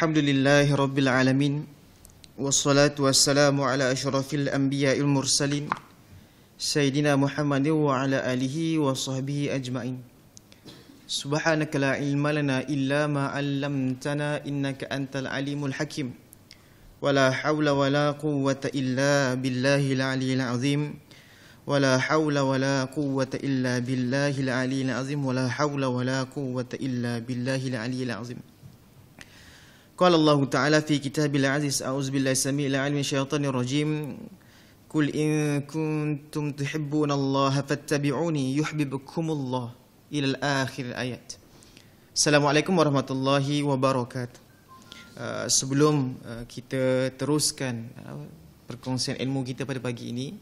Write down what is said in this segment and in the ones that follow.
الحمد لله رب العالمين والصلاة والسلام على أشرف الأنبياء المرسلين سيدنا محمد وعلى آله وصحبه أجمعين سبحانك لا علم لنا إلا ما علمتنا إنك أنت العليم الحكيم ولا حول ولا قوة إلا بالله العلي العظيم ولا حول ولا قوة إلا بالله العلي العظيم ولا حول ولا قوة إلا بالله العلي العظيم قال الله تعالى في كتاب العزيز أعوذ بالله السميع العليم من الشيطان الرجيم قل إن كنتم تحبون الله فاتبعوني يحببكم الله إلى الآخر الآيات السلام عليكم ورحمة الله وبركاته Uh, sebelum uh, kita teruskan uh, perkongsian ilmu kita pada pagi ini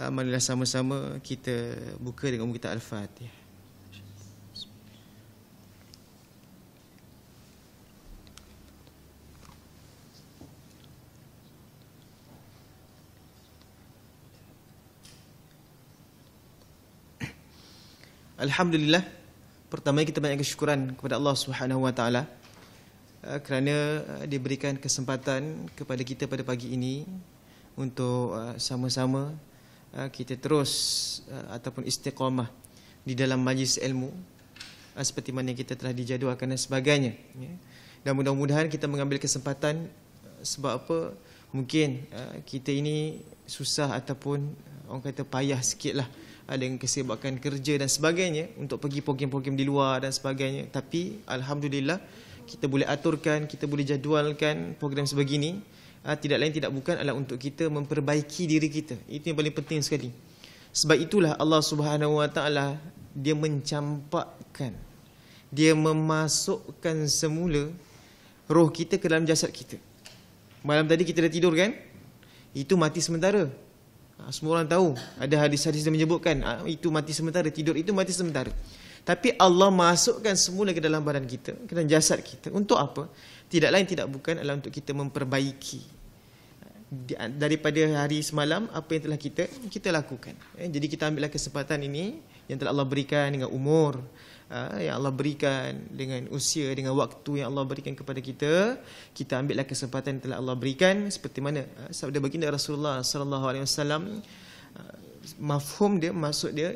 uh, marilah sama-sama kita buka dengan kita al-Fatihah Alhamdulillah pertama kita banyak kesyukuran kepada Allah Subhanahu Wa Taala eh, kerana eh, diberikan kesempatan kepada kita pada pagi ini untuk eh, sama-sama kita terus ataupun istiqamah di dalam majlis ilmu seperti mana kita telah dijadualkan dan sebagainya ya. dan mudah-mudahan kita mengambil kesempatan sebab apa mungkin kita ini susah ataupun orang kata payah sikitlah lah ada yang kesibukan kerja dan sebagainya untuk pergi program-program di luar dan sebagainya tapi alhamdulillah kita boleh aturkan kita boleh jadualkan program sebegini ah, tidak lain tidak bukan adalah untuk kita memperbaiki diri kita itu yang paling penting sekali sebab itulah Allah Subhanahu Wa Taala dia mencampakkan dia memasukkan semula roh kita ke dalam jasad kita malam tadi kita dah tidur kan itu mati sementara Ah, semua orang tahu ada hadis-hadis yang menyebutkan ah, itu mati sementara, tidur itu mati sementara. Tapi Allah masukkan semula ke dalam badan kita, ke dalam jasad kita. Untuk apa? Tidak lain tidak bukan adalah untuk kita memperbaiki ah, daripada hari semalam apa yang telah kita kita lakukan. Eh, jadi kita ambillah kesempatan ini yang telah Allah berikan dengan umur, Ha, yang Allah berikan dengan usia dengan waktu yang Allah berikan kepada kita kita ambillah kesempatan yang telah Allah berikan seperti mana ha, sabda baginda Rasulullah sallallahu alaihi wasallam ha, mafhum dia maksud dia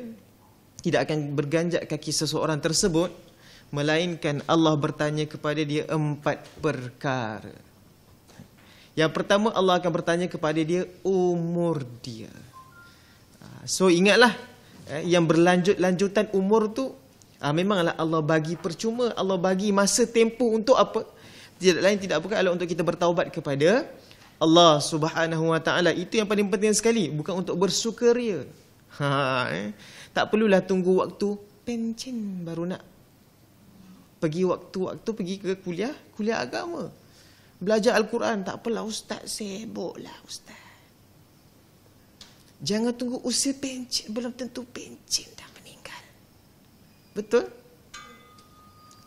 tidak akan berganjak kaki seseorang tersebut melainkan Allah bertanya kepada dia empat perkara yang pertama Allah akan bertanya kepada dia umur dia so ingatlah eh, yang berlanjut-lanjutan umur tu Ah memanglah Allah bagi percuma Allah bagi masa tempuh untuk apa? Tidak lain tidak bukan Allah untuk kita bertaubat kepada Allah Subhanahu Wa Taala. Itu yang paling penting sekali, bukan untuk bersukaria. Ha eh. Tak perlulah tunggu waktu pencen baru nak pergi waktu-waktu pergi ke kuliah, kuliah agama. Belajar Al-Quran tak apalah ustaz sibuklah ustaz. Jangan tunggu usia pencen belum tentu pencen. Betul?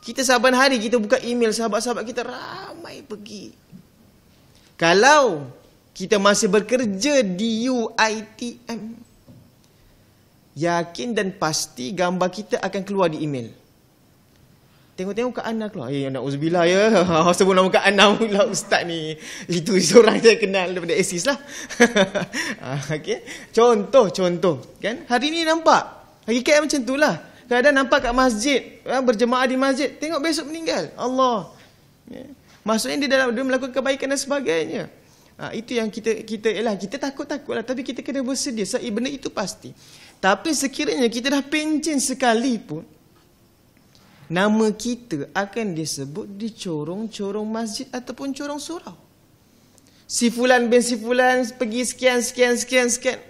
Kita saban hari kita buka email sahabat-sahabat kita ramai pergi. Kalau kita masih bekerja di UITM, yakin dan pasti gambar kita akan keluar di email. Tengok-tengok kat Ana keluar. Eh, anak Uzbillah ya. Sebut nama kat anak pula ustaz ni. Itu seorang saya kenal daripada ASIS lah. Ah, okay. Contoh, contoh. kan? Hari ni nampak. Hakikat macam tu lah. Kadang-kadang nampak kat masjid, eh, berjemaah di masjid, tengok besok meninggal. Allah. Ya. Maksudnya dia dalam dia melakukan kebaikan dan sebagainya. Ha, itu yang kita kita ialah kita takut-takutlah tapi kita kena bersedia sebab benda itu pasti. Tapi sekiranya kita dah pencen pun nama kita akan disebut di corong-corong masjid ataupun corong surau. Si fulan bin si fulan pergi sekian sekian sekian sekian.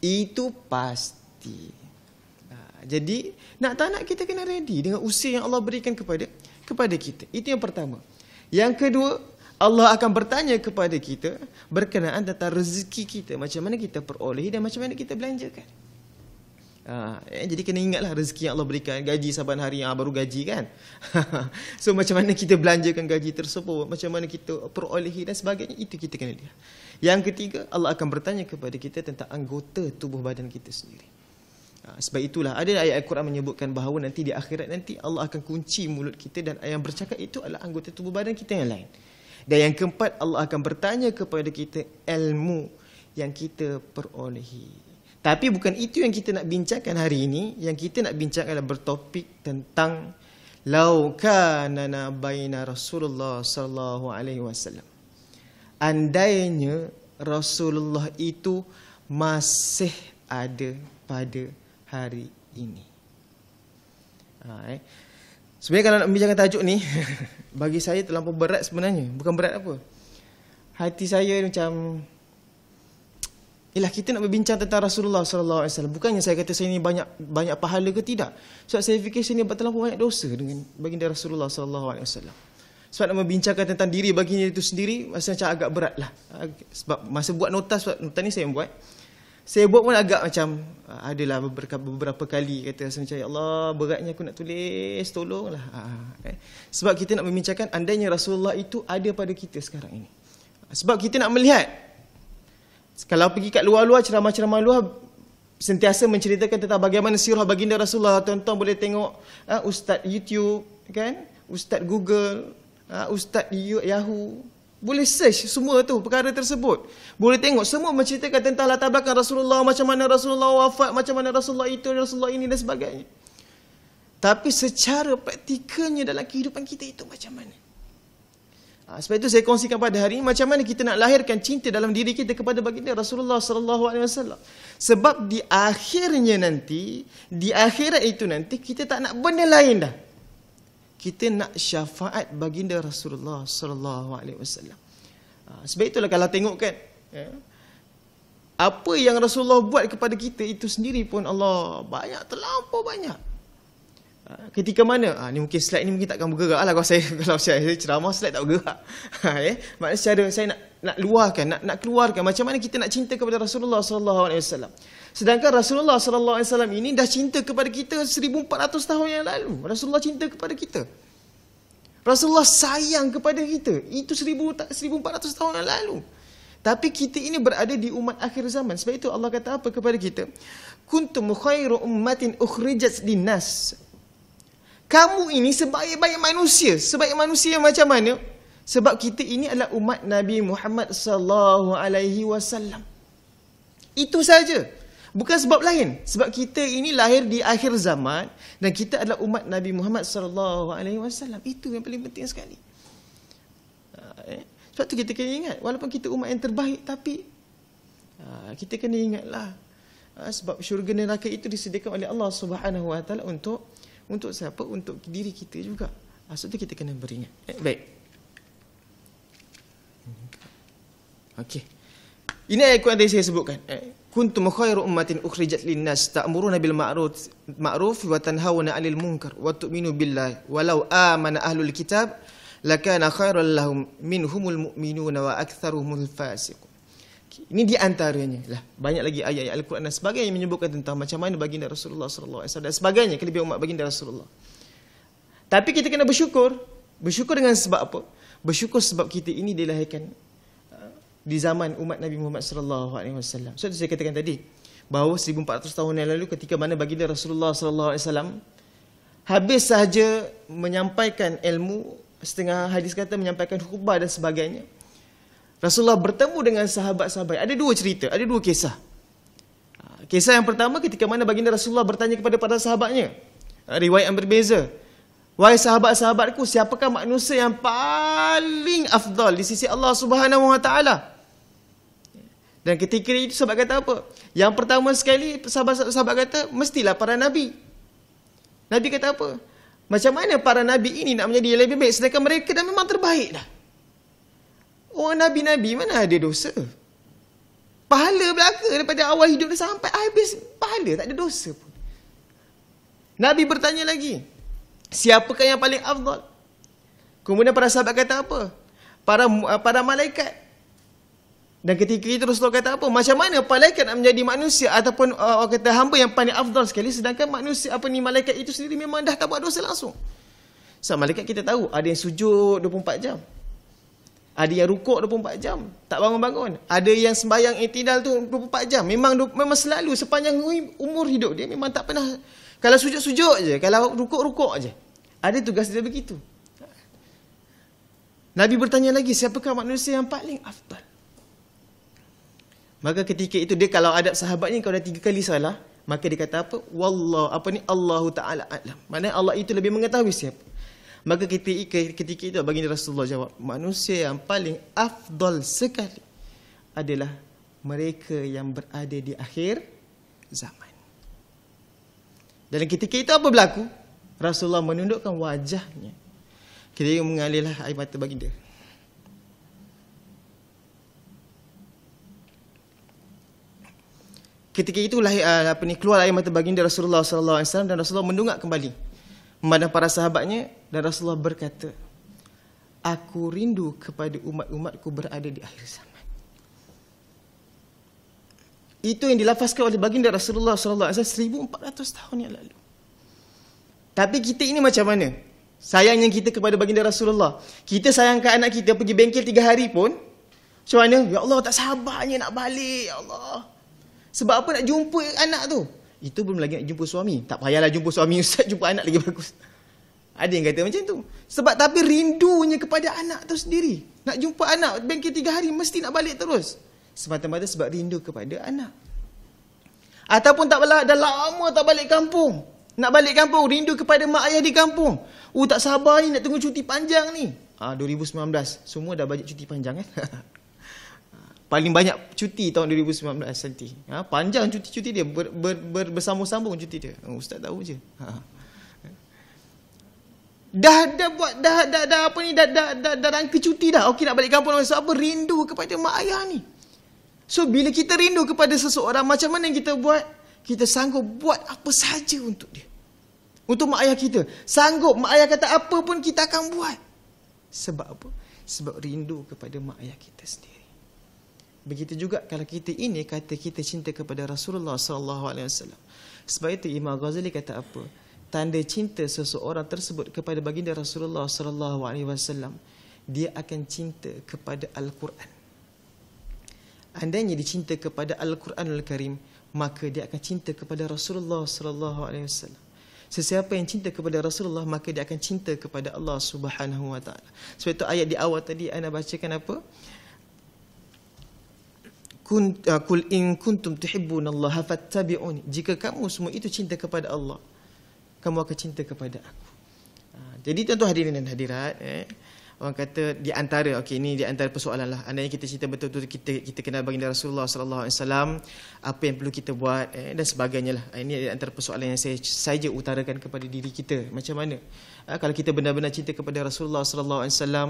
Itu pasti. Ha, jadi nak tak nak kita kena ready dengan usia yang Allah berikan kepada kepada kita. Itu yang pertama. Yang kedua, Allah akan bertanya kepada kita berkenaan tentang rezeki kita. Macam mana kita peroleh dan macam mana kita belanjakan. Ha, eh, jadi kena ingatlah rezeki yang Allah berikan Gaji saban hari yang baru gaji kan So macam mana kita belanjakan gaji tersebut Macam mana kita perolehi dan sebagainya Itu kita kena lihat Yang ketiga Allah akan bertanya kepada kita Tentang anggota tubuh badan kita sendiri Ha, sebab itulah ada ayat Al-Quran menyebutkan bahawa nanti di akhirat nanti Allah akan kunci mulut kita dan yang bercakap itu adalah anggota tubuh badan kita yang lain. Dan yang keempat Allah akan bertanya kepada kita ilmu yang kita perolehi. Tapi bukan itu yang kita nak bincangkan hari ini. Yang kita nak bincangkan adalah bertopik tentang lauka nana baina Rasulullah sallallahu alaihi wasallam. Andainya Rasulullah itu masih ada pada hari ini. Ha, eh. Sebenarnya kalau nak membincangkan tajuk ni, bagi saya terlalu berat sebenarnya. Bukan berat apa. Hati saya macam, ialah kita nak berbincang tentang Rasulullah SAW. Bukannya saya kata saya ni banyak banyak pahala ke tidak. Sebab saya fikir saya ni terlalu banyak dosa dengan baginda Rasulullah SAW. Sebab nak membincangkan tentang diri baginda itu sendiri, rasa macam agak berat lah. Sebab masa buat nota, sebab nota ni saya yang buat saya buat pun agak macam uh, adalah beberapa, beberapa kali kata rasa macam ya Allah beratnya aku nak tulis tolonglah uh, eh. sebab kita nak membincangkan andainya Rasulullah itu ada pada kita sekarang ini sebab kita nak melihat kalau pergi kat luar-luar ceramah-ceramah luar sentiasa menceritakan tentang bagaimana sirah baginda Rasulullah tuan-tuan boleh tengok uh, ustaz YouTube kan ustaz Google uh, ustaz Yahoo boleh search semua tu perkara tersebut. Boleh tengok semua menceritakan tentang latar belakang Rasulullah, macam mana Rasulullah wafat, macam mana Rasulullah itu, Rasulullah ini dan sebagainya. Tapi secara praktikalnya dalam kehidupan kita itu macam mana? Ha, sebab itu saya kongsikan pada hari ini macam mana kita nak lahirkan cinta dalam diri kita kepada baginda Rasulullah sallallahu alaihi wasallam. Sebab di akhirnya nanti, di akhirat itu nanti kita tak nak benda lain dah kita nak syafaat baginda Rasulullah sallallahu alaihi wasallam. Ah, sebab itulah kalau tengok kan ya, apa yang Rasulullah buat kepada kita itu sendiri pun Allah banyak terlampau banyak. Ah, ketika mana? Ha, ni mungkin slide ni mungkin takkan bergerak lah kalau saya, kalau saya, ceramah slide tak bergerak. Ha, eh? Maksudnya saya, nak, nak luahkan, nak, nak keluarkan macam mana kita nak cinta kepada Rasulullah Sallallahu Alaihi Wasallam? Sedangkan Rasulullah sallallahu alaihi wasallam ini dah cinta kepada kita 1400 tahun yang lalu. Rasulullah cinta kepada kita. Rasulullah sayang kepada kita. Itu 1400 tahun yang lalu. Tapi kita ini berada di umat akhir zaman. Sebab itu Allah kata apa kepada kita? Kuntum khairu ummatin ukhrijat dinas. Kamu ini sebaik-baik manusia. Sebaik manusia macam mana? Sebab kita ini adalah umat Nabi Muhammad sallallahu alaihi wasallam. Itu saja. Bukan sebab lain. Sebab kita ini lahir di akhir zaman dan kita adalah umat Nabi Muhammad sallallahu alaihi wasallam. Itu yang paling penting sekali. Ah, eh. Sebab tu kita kena ingat walaupun kita umat yang terbaik tapi ah, kita kena ingatlah ah, sebab syurga neraka itu disediakan oleh Allah Subhanahu wa taala untuk untuk siapa? Untuk diri kita juga. Maksud tu kita kena beringat. Eh, baik. Okey. Ini ayat Quran yang saya sebutkan. Eh, kuntum khairu ummatin ukhrijat linnas ta'muruna bil ma'ruf ma'ruf wa tanhawna 'anil munkar wa tu'minu billahi walau amana ahlul kitab lakana khairal lahum minhumul mu'minuna wa aktsaruhumul fasik. ini di antaranya lah banyak lagi ayat-ayat al-Quran dan sebagainya yang menyebutkan tentang macam mana baginda Rasulullah sallallahu alaihi wasallam dan sebagainya kelebihan umat baginda Rasulullah tapi kita kena bersyukur bersyukur dengan sebab apa bersyukur sebab kita ini dilahirkan di zaman umat Nabi Muhammad sallallahu alaihi wasallam. So saya katakan tadi bahawa 1400 tahun yang lalu ketika mana baginda Rasulullah sallallahu alaihi wasallam habis sahaja menyampaikan ilmu setengah hadis kata menyampaikan khutbah dan sebagainya. Rasulullah bertemu dengan sahabat-sahabat. Ada dua cerita, ada dua kisah. Ha, kisah yang pertama ketika mana baginda Rasulullah bertanya kepada para sahabatnya. Ha, riwayat yang berbeza. Wahai sahabat-sahabatku, siapakah manusia yang paling afdal di sisi Allah Subhanahu Wa Taala? Dan ketika itu sahabat kata apa? Yang pertama sekali sahabat-sahabat kata mestilah para nabi. Nabi kata apa? Macam mana para nabi ini nak menjadi lebih baik sedangkan mereka dah memang terbaik dah. Orang oh, nabi-nabi mana ada dosa? Pahala belaka daripada awal hidup dia sampai habis pahala tak ada dosa pun. Nabi bertanya lagi. Siapakah yang paling afdal? Kemudian para sahabat kata apa? Para para malaikat. Dan ketika itu Rasulullah kata apa? Macam mana malaikat nak menjadi manusia ataupun uh, kata hamba yang paling afdal sekali sedangkan manusia apa ni malaikat itu sendiri memang dah tak buat dosa langsung. Sebab so, malaikat kita tahu ada yang sujud 24 jam. Ada yang rukuk 24 jam, tak bangun-bangun. Ada yang sembahyang itidal tu 24 jam. Memang memang selalu sepanjang umur hidup dia memang tak pernah kalau sujud-sujud je, kalau rukuk-rukuk je. Ada tugas dia begitu. Nabi bertanya lagi, siapakah manusia yang paling afdal? Maka ketika itu dia kalau adab sahabatnya kalau dah tiga kali salah, maka dia kata apa? Wallah, apa ni? Allahu Ta'ala alam. Maknanya Allah itu lebih mengetahui siapa. Maka ketika, ketika itu baginda Rasulullah jawab, manusia yang paling afdal sekali adalah mereka yang berada di akhir zaman. Dalam ketika itu apa berlaku? Rasulullah menundukkan wajahnya. Ketika mengalirlah air mata baginda. ketika itu lah uh, apa ni keluar air mata baginda Rasulullah sallallahu alaihi wasallam dan Rasulullah mendungak kembali kepada para sahabatnya dan Rasulullah berkata aku rindu kepada umat-umatku berada di akhir zaman itu yang dilafazkan oleh baginda Rasulullah sallallahu alaihi wasallam 1400 tahun yang lalu tapi kita ini macam mana sayangnya kita kepada baginda Rasulullah kita sayangkan anak kita pergi bengkel 3 hari pun macam mana ya Allah tak sabarnya nak balik ya Allah sebab apa nak jumpa anak tu? Itu belum lagi nak jumpa suami. Tak payahlah jumpa suami Ustaz, jumpa anak lagi bagus. Ada yang kata macam tu. Sebab tapi rindunya kepada anak tu sendiri. Nak jumpa anak, bengkel tiga hari, mesti nak balik terus. Semata-mata sebab rindu kepada anak. Ataupun tak balik, dah lama tak balik kampung. Nak balik kampung, rindu kepada mak ayah di kampung. Uh, tak sabar ni, nak tunggu cuti panjang ni. Ah, 2019, semua dah bajet cuti panjang kan? Eh? paling banyak cuti tahun 2019 nanti. Ha, panjang cuti-cuti dia, ber, ber, ber, bersambung-sambung cuti dia. Oh, ustaz tahu je. Ha. Dah dah buat dah dah dah apa ni dah dah dah dah rangka cuti dah. Okey nak balik kampung sebab apa rindu kepada mak ayah ni. So bila kita rindu kepada seseorang macam mana yang kita buat? Kita sanggup buat apa saja untuk dia. Untuk mak ayah kita. Sanggup mak ayah kata apa pun kita akan buat. Sebab apa? Sebab rindu kepada mak ayah kita sendiri. Begitu juga kalau kita ini kata kita cinta kepada Rasulullah SAW Sebab itu Imam Ghazali kata apa? Tanda cinta seseorang tersebut kepada baginda Rasulullah SAW dia akan cinta kepada Al-Quran. Andainya dicinta kepada al Quran Al Karim, maka dia akan cinta kepada Rasulullah SAW Sesiapa yang cinta kepada Rasulullah maka dia akan cinta kepada Allah Subhanahu wa taala. Sebab itu ayat di awal tadi ana bacakan apa? kunt, uh, kul in kuntum tuhibbun Allah fattabi'uni. Jika kamu semua itu cinta kepada Allah, kamu akan cinta kepada aku. Ah, jadi tuan-tuan hadirin dan hadirat, eh, orang kata di antara okey ini di antara persoalan lah andai kita cerita betul-betul kita kita kenal baginda Rasulullah sallallahu alaihi wasallam apa yang perlu kita buat eh, dan sebagainya lah eh, ini di antara persoalan yang saya saja utarakan kepada diri kita macam mana ha, kalau kita benar-benar cinta kepada Rasulullah sallallahu alaihi wasallam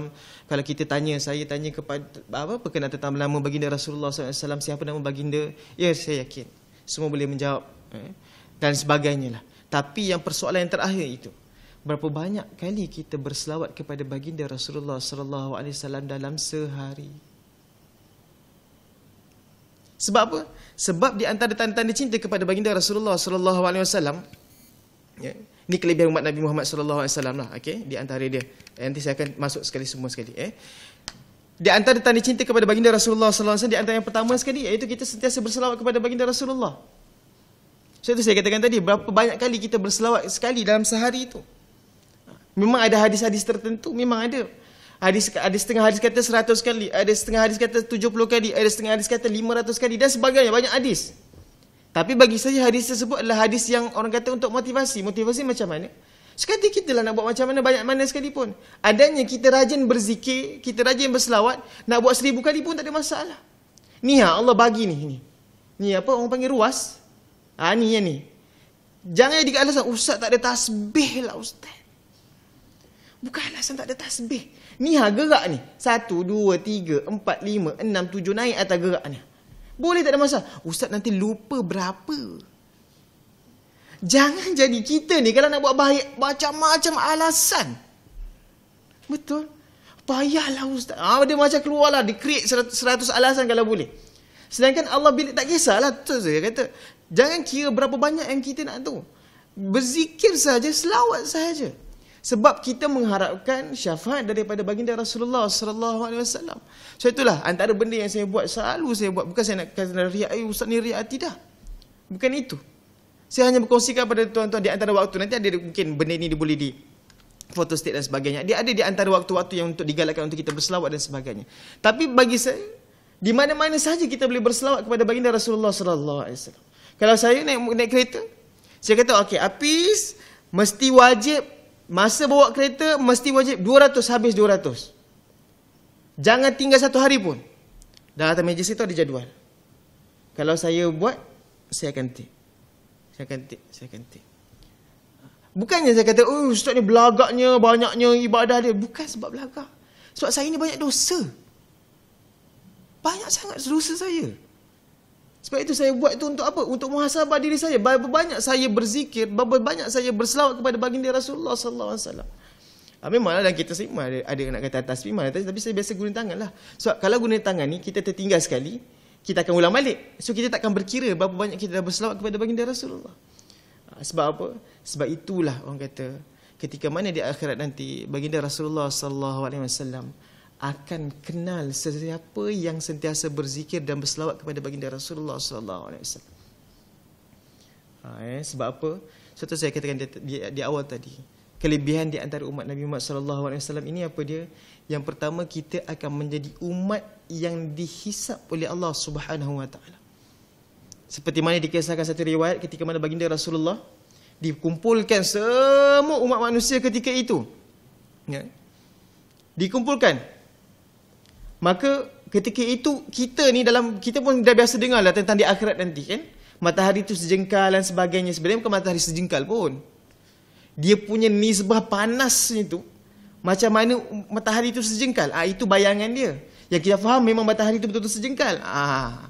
kalau kita tanya saya tanya kepada apa perkenal tentang nama baginda Rasulullah sallallahu alaihi wasallam siapa nama baginda ya saya yakin semua boleh menjawab eh, dan sebagainya lah tapi yang persoalan yang terakhir itu berapa banyak kali kita berselawat kepada baginda Rasulullah sallallahu alaihi wasallam dalam sehari. Sebab apa? Sebab di antara tanda-tanda cinta kepada baginda Rasulullah sallallahu alaihi wasallam ya. Ini kelebihan umat Nabi Muhammad sallallahu alaihi wasallam lah, okey. Di antara dia. Nanti saya akan masuk sekali semua sekali, eh. Di antara tanda cinta kepada baginda Rasulullah sallallahu alaihi wasallam di antara yang pertama sekali iaitu kita sentiasa berselawat kepada baginda Rasulullah. Saya so, itu saya katakan tadi berapa banyak kali kita berselawat sekali dalam sehari itu. Memang ada hadis-hadis tertentu, memang ada. Hadis ada setengah hadis kata 100 kali, ada setengah hadis kata 70 kali, ada setengah hadis kata 500 kali dan sebagainya, banyak hadis. Tapi bagi saya hadis tersebut adalah hadis yang orang kata untuk motivasi. Motivasi macam mana? Sekali kita lah nak buat macam mana, banyak mana sekalipun. Adanya kita rajin berzikir, kita rajin berselawat, nak buat seribu kali pun tak ada masalah. Ni ha, Allah bagi ni. Ni, ni apa orang panggil ruas? Ha, ni ya ni. Jangan dikatakan, Ustaz tak ada tasbih lah Ustaz. Bukan alasan tak ada tasbih. Ni ha gerak ni. Satu, dua, tiga, empat, lima, enam, tujuh naik atas gerak ni. Boleh tak ada masalah. Ustaz nanti lupa berapa. Jangan jadi kita ni kalau nak buat baik macam-macam alasan. Betul? Payahlah Ustaz. Ha, dia macam keluarlah. Dia create seratus, seratus alasan kalau boleh. Sedangkan Allah bila tak kisahlah. Tu saya kata. Jangan kira berapa banyak yang kita nak tu. Berzikir saja, selawat saja sebab kita mengharapkan syafaat daripada baginda Rasulullah sallallahu alaihi wasallam. So itulah antara benda yang saya buat selalu saya buat bukan saya nak kata riak ai eh, ustaz ni riak tidak. Bukan itu. Saya hanya berkongsikan kepada tuan-tuan di antara waktu nanti ada mungkin benda ini boleh di foto state dan sebagainya. Dia ada di antara waktu-waktu yang untuk digalakkan untuk kita berselawat dan sebagainya. Tapi bagi saya di mana-mana saja kita boleh berselawat kepada baginda Rasulullah sallallahu alaihi wasallam. Kalau saya naik naik kereta, saya kata okey, Apis mesti wajib Masa bawa kereta mesti wajib 200 habis 200. Jangan tinggal satu hari pun. Dah atas meja situ ada jadual. Kalau saya buat, saya akan take. Saya akan take, saya akan take. Bukannya saya kata, oh ustaz ni belagaknya, banyaknya ibadah dia. Bukan sebab belagak. Sebab saya ni banyak dosa. Banyak sangat dosa saya. Sebab itu saya buat itu untuk apa? Untuk muhasabah diri saya. Berapa banyak saya berzikir, berapa banyak saya berselawat kepada baginda Rasulullah sallallahu alaihi wasallam. Ha, ah, memanglah dan kita semua ada, ada nak kata tasbih mana atas tapi saya biasa guna tangan lah. Sebab so, kalau guna tangan ni kita tertinggal sekali, kita akan ulang balik. So kita takkan berkira berapa banyak kita dah berselawat kepada baginda Rasulullah. Ah, sebab apa? Sebab itulah orang kata ketika mana di akhirat nanti baginda Rasulullah sallallahu alaihi wasallam akan kenal sesiapa yang sentiasa berzikir dan berselawat kepada baginda Rasulullah sallallahu alaihi wasallam. Ha, eh, sebab apa? Satu saya katakan di, di, di awal tadi. Kelebihan di antara umat Nabi Muhammad sallallahu alaihi wasallam ini apa dia? Yang pertama kita akan menjadi umat yang dihisap oleh Allah Subhanahu wa taala. Seperti mana dikisahkan satu riwayat ketika mana baginda Rasulullah dikumpulkan semua umat manusia ketika itu. Ya. Dikumpulkan maka ketika itu kita ni dalam kita pun dah biasa dengar lah tentang di akhirat nanti kan matahari tu sejengkal dan sebagainya sebenarnya bukan matahari sejengkal pun dia punya nisbah panasnya tu macam mana matahari tu sejengkal ah ha, itu bayangan dia yang kita faham memang matahari tu betul-betul sejengkal ah ha.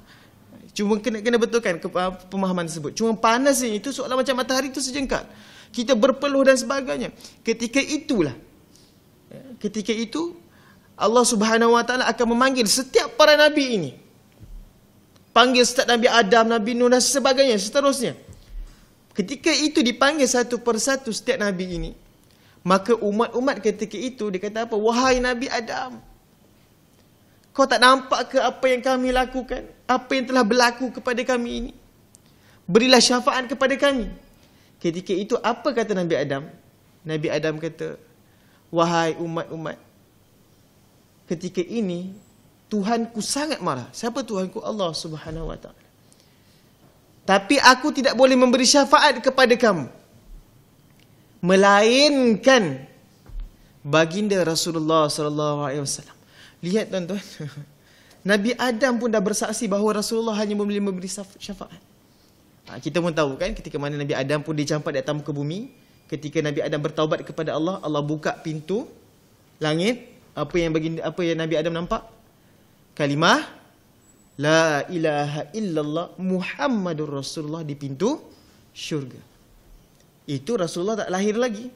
cuma kena kena betulkan ke, uh, pemahaman tersebut cuma panas panasnya itu soalan macam matahari tu sejengkal kita berpeluh dan sebagainya ketika itulah ya, ketika itu Allah Subhanahu Wa Taala akan memanggil setiap para nabi ini. Panggil setiap Nabi Adam, Nabi Nuh dan sebagainya seterusnya. Ketika itu dipanggil satu persatu setiap nabi ini, maka umat-umat ketika itu dikata apa? Wahai Nabi Adam, kau tak nampak ke apa yang kami lakukan? Apa yang telah berlaku kepada kami ini? Berilah syafaat kepada kami. Ketika itu apa kata Nabi Adam? Nabi Adam kata, "Wahai umat-umat, ketika ini Tuhanku sangat marah. Siapa Tuhanku? Allah Subhanahu wa taala. Tapi aku tidak boleh memberi syafaat kepada kamu. Melainkan baginda Rasulullah sallallahu alaihi wasallam. Lihat tuan-tuan. Nabi Adam pun dah bersaksi bahawa Rasulullah hanya boleh memberi syafaat. Ha, kita pun tahu kan ketika mana Nabi Adam pun dicampak di atas muka bumi, ketika Nabi Adam bertaubat kepada Allah, Allah buka pintu langit apa yang baginda apa yang Nabi Adam nampak? Kalimah la ilaha illallah Muhammadur Rasulullah di pintu syurga. Itu Rasulullah tak lahir lagi.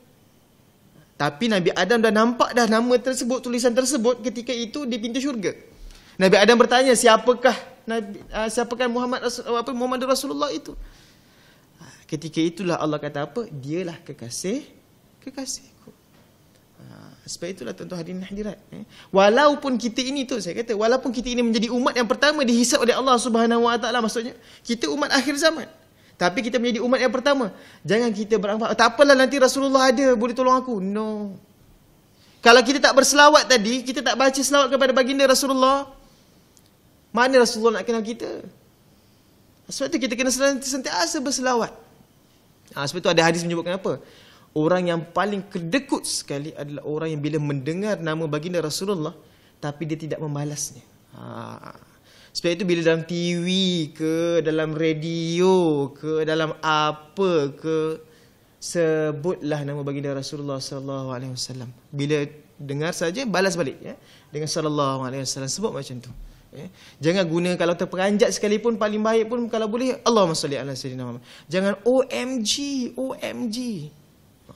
Tapi Nabi Adam dah nampak dah nama tersebut, tulisan tersebut ketika itu di pintu syurga. Nabi Adam bertanya, siapakah Nabi, ah, siapakah Muhammad Rasul, ah, apa Muhammad Rasulullah itu? Ah, ketika itulah Allah kata apa? Dialah kekasih, kekasih. Sebab itulah tentu tuan hadirin hadirat. Eh. Walaupun kita ini tu saya kata, walaupun kita ini menjadi umat yang pertama dihisap oleh Allah Subhanahu Wa Taala maksudnya, kita umat akhir zaman. Tapi kita menjadi umat yang pertama. Jangan kita beranggapan, oh, tak apalah nanti Rasulullah ada, boleh tolong aku. No. Kalau kita tak berselawat tadi, kita tak baca selawat kepada baginda Rasulullah, mana Rasulullah nak kenal kita? Sebab itu kita kena sentiasa berselawat. Ha, sebab itu ada hadis menyebutkan apa? orang yang paling kedekut sekali adalah orang yang bila mendengar nama baginda Rasulullah tapi dia tidak membalasnya. Ha. Sebab itu bila dalam TV ke dalam radio ke dalam apa ke sebutlah nama baginda Rasulullah sallallahu alaihi wasallam. Bila dengar saja balas balik ya dengan sallallahu alaihi wasallam sebut macam tu. Ya. Jangan guna kalau terperanjat sekalipun paling baik pun kalau boleh Allahumma salli ala sayyidina Muhammad. Jangan OMG, OMG.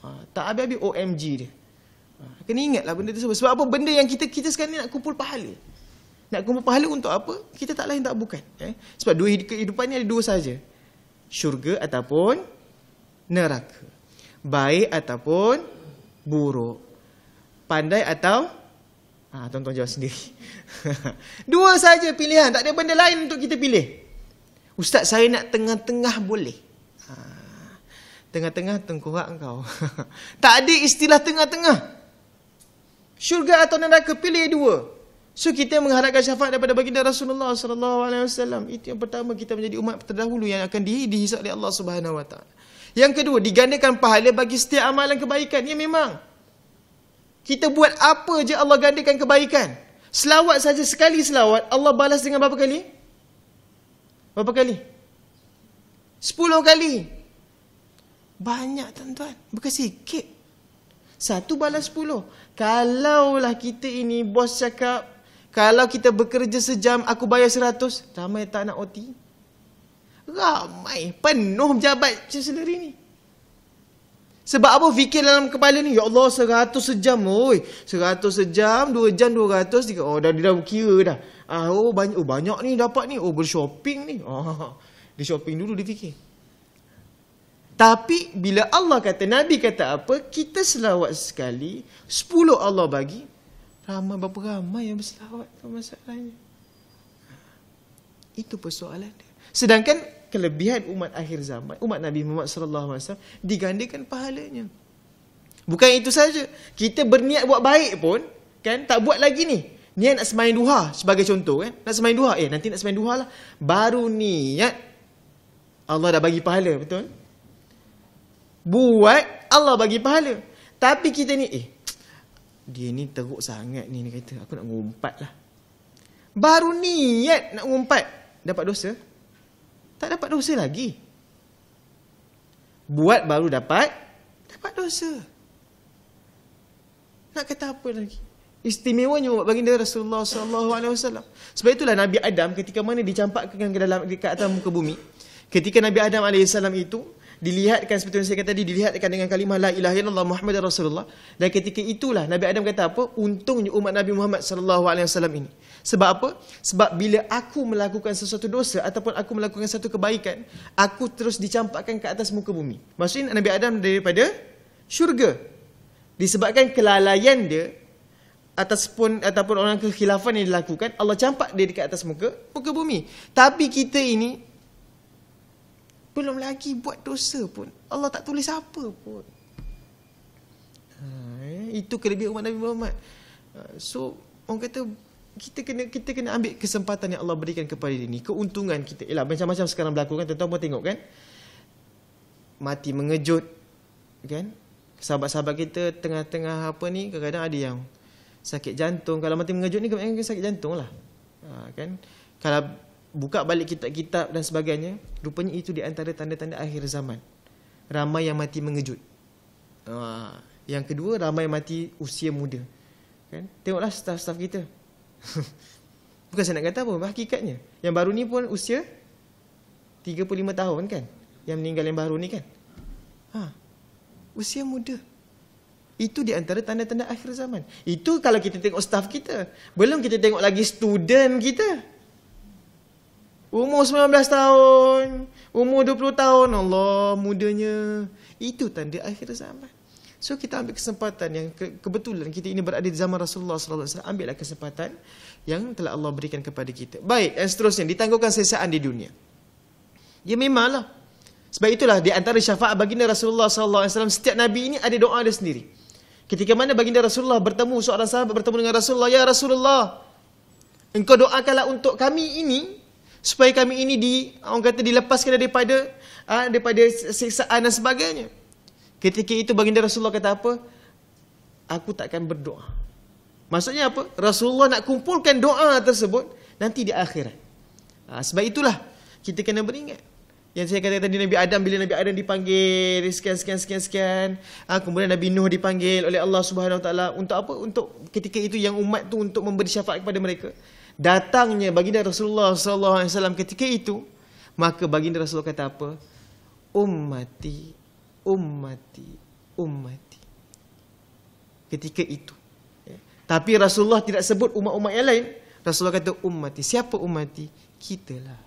Ha, tak habis-habis OMG dia. Ha, kena ingatlah benda tersebut. Sebab apa? Benda yang kita kita sekarang ni nak kumpul pahala. Nak kumpul pahala untuk apa? Kita tak lain tak bukan. Eh? Sebab dua kehidupan ni ada dua saja. Syurga ataupun neraka. Baik ataupun buruk. Pandai atau Ah, ha, tuan-tuan jawab sendiri. dua saja pilihan, tak ada benda lain untuk kita pilih. Ustaz saya nak tengah-tengah boleh. Ha, Tengah-tengah tengkurap engkau Tak ada istilah tengah-tengah Syurga atau neraka pilih dua So kita mengharapkan syafaat daripada baginda Rasulullah Wasallam Itu yang pertama kita menjadi umat terdahulu Yang akan di, dihisap oleh Allah Subhanahu Wa Taala. Yang kedua digandakan pahala bagi setiap amalan kebaikan Ya memang Kita buat apa je Allah gandakan kebaikan Selawat saja sekali selawat Allah balas dengan berapa kali? Berapa kali? Sepuluh kali banyak tuan-tuan. Bukan sikit. Satu balas sepuluh. Kalaulah kita ini bos cakap, kalau kita bekerja sejam, aku bayar seratus. Ramai tak nak OT? Ramai. Penuh jabat chancellor ini. Sebab apa fikir dalam kepala ni? Ya Allah, seratus sejam. Oi, seratus sejam, dua jam, dua ratus. Oh, dah, dah kira dah. Ah, oh, banyak, oh, banyak ni dapat ni. Oh, bershopping ni. Oh, ah, dia shopping dulu, dia fikir. Tapi bila Allah kata, Nabi kata apa, kita selawat sekali, sepuluh Allah bagi, ramai berapa ramai yang berselawat itu masalahnya. Itu persoalan dia. Sedangkan kelebihan umat akhir zaman, umat Nabi Muhammad sallallahu alaihi wasallam digandakan pahalanya. Bukan itu saja. Kita berniat buat baik pun, kan tak buat lagi ni. Niat nak semain duha sebagai contoh kan. Nak semain duha, eh nanti nak semain duha lah. Baru niat Allah dah bagi pahala, betul? buat Allah bagi pahala. Tapi kita ni eh dia ni teruk sangat ni dia kata aku nak ngumpat lah. Baru niat nak ngumpat dapat dosa. Tak dapat dosa lagi. Buat baru dapat dapat dosa. Nak kata apa lagi? Istimewanya buat baginda Rasulullah sallallahu alaihi wasallam. Sebab itulah Nabi Adam ketika mana dicampakkan ke dalam dekat atas muka bumi, ketika Nabi Adam alaihi salam itu dilihatkan seperti yang saya kata tadi dilihatkan dengan kalimah la ilaha illallah muhammadar rasulullah dan ketika itulah Nabi Adam kata apa untungnya umat Nabi Muhammad sallallahu alaihi wasallam ini sebab apa sebab bila aku melakukan sesuatu dosa ataupun aku melakukan satu kebaikan aku terus dicampakkan ke atas muka bumi maksudnya Nabi Adam daripada syurga disebabkan kelalaian dia atas pun ataupun orang kekhilafan yang dilakukan Allah campak dia dekat atas muka muka bumi tapi kita ini belum lagi buat dosa pun Allah tak tulis apa pun ah, eh, itu kelebihan umat Nabi Muhammad. Ah, so orang kata kita kena kita kena ambil kesempatan yang Allah berikan kepada ini. Keuntungan kita ialah macam-macam sekarang berlaku kan tuan-tuan tengok kan. Mati mengejut kan. Sahabat-sahabat kita tengah-tengah apa ni kadang-kadang ada yang sakit jantung. Kalau mati mengejut ni kan sakit jantung lah. Ha, kan. Kalau buka balik kitab-kitab dan sebagainya, rupanya itu di antara tanda-tanda akhir zaman. Ramai yang mati mengejut. Ha, yang kedua, ramai yang mati usia muda. Kan? Tengoklah staf-staf kita. Bukan saya nak kata apa, hakikatnya. Yang baru ni pun usia 35 tahun kan? Yang meninggal yang baru ni kan? Ha. Usia muda. Itu di antara tanda-tanda akhir zaman. Itu kalau kita tengok staff kita. Belum kita tengok lagi student kita. Umur 19 tahun, umur 20 tahun, Allah mudanya. Itu tanda akhir zaman. So kita ambil kesempatan yang ke- kebetulan kita ini berada di zaman Rasulullah SAW. ambillah kesempatan yang telah Allah berikan kepada kita. Baik, dan seterusnya ditangguhkan sesaan di dunia. Ya memanglah. Sebab itulah di antara syafaat baginda Rasulullah SAW. setiap nabi ini ada doa dia sendiri. Ketika mana baginda Rasulullah bertemu seorang sahabat bertemu dengan Rasulullah, ya Rasulullah, engkau doakanlah untuk kami ini supaya kami ini di orang kata dilepaskan daripada uh, daripada siksaan dan sebagainya. Ketika itu baginda Rasulullah kata apa? Aku tak akan berdoa. Maksudnya apa? Rasulullah nak kumpulkan doa tersebut nanti di akhirat. Ha, sebab itulah kita kena beringat. Yang saya kata tadi Nabi Adam bila Nabi Adam dipanggil sekian sekian sekian sekian. Ha, ah, kemudian Nabi Nuh dipanggil oleh Allah Subhanahu Wa Taala untuk apa? Untuk ketika itu yang umat tu untuk memberi syafaat kepada mereka datangnya baginda Rasulullah sallallahu alaihi wasallam ketika itu maka baginda Rasulullah kata apa ummati ummati ummati ketika itu ya. tapi Rasulullah tidak sebut umat-umat yang lain Rasulullah kata ummati siapa ummati kitalah